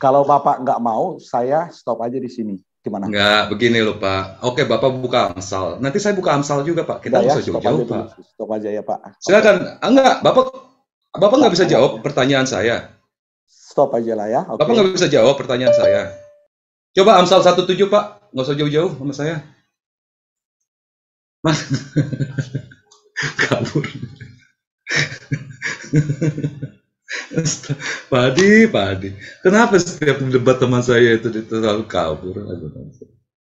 Kalau Bapak nggak mau, saya stop aja di sini. Gimana? Nggak, begini loh Pak. Oke, Bapak buka Amsal. Nanti saya buka Amsal juga Pak. Kita ya, bisa ya, usah jauh-jauh Pak. Stop aja ya Pak. Silakan. Enggak, ah, Bapak Bapak nggak bisa jawab pertanyaan saya stop aja lah ya. Okay. Bapak nggak bisa jawab pertanyaan saya. Coba Amsal 17 Pak, nggak usah jauh-jauh sama saya. Mas, kabur. Padi, padi. Kenapa setiap debat teman saya itu terlalu kabur? Aduh,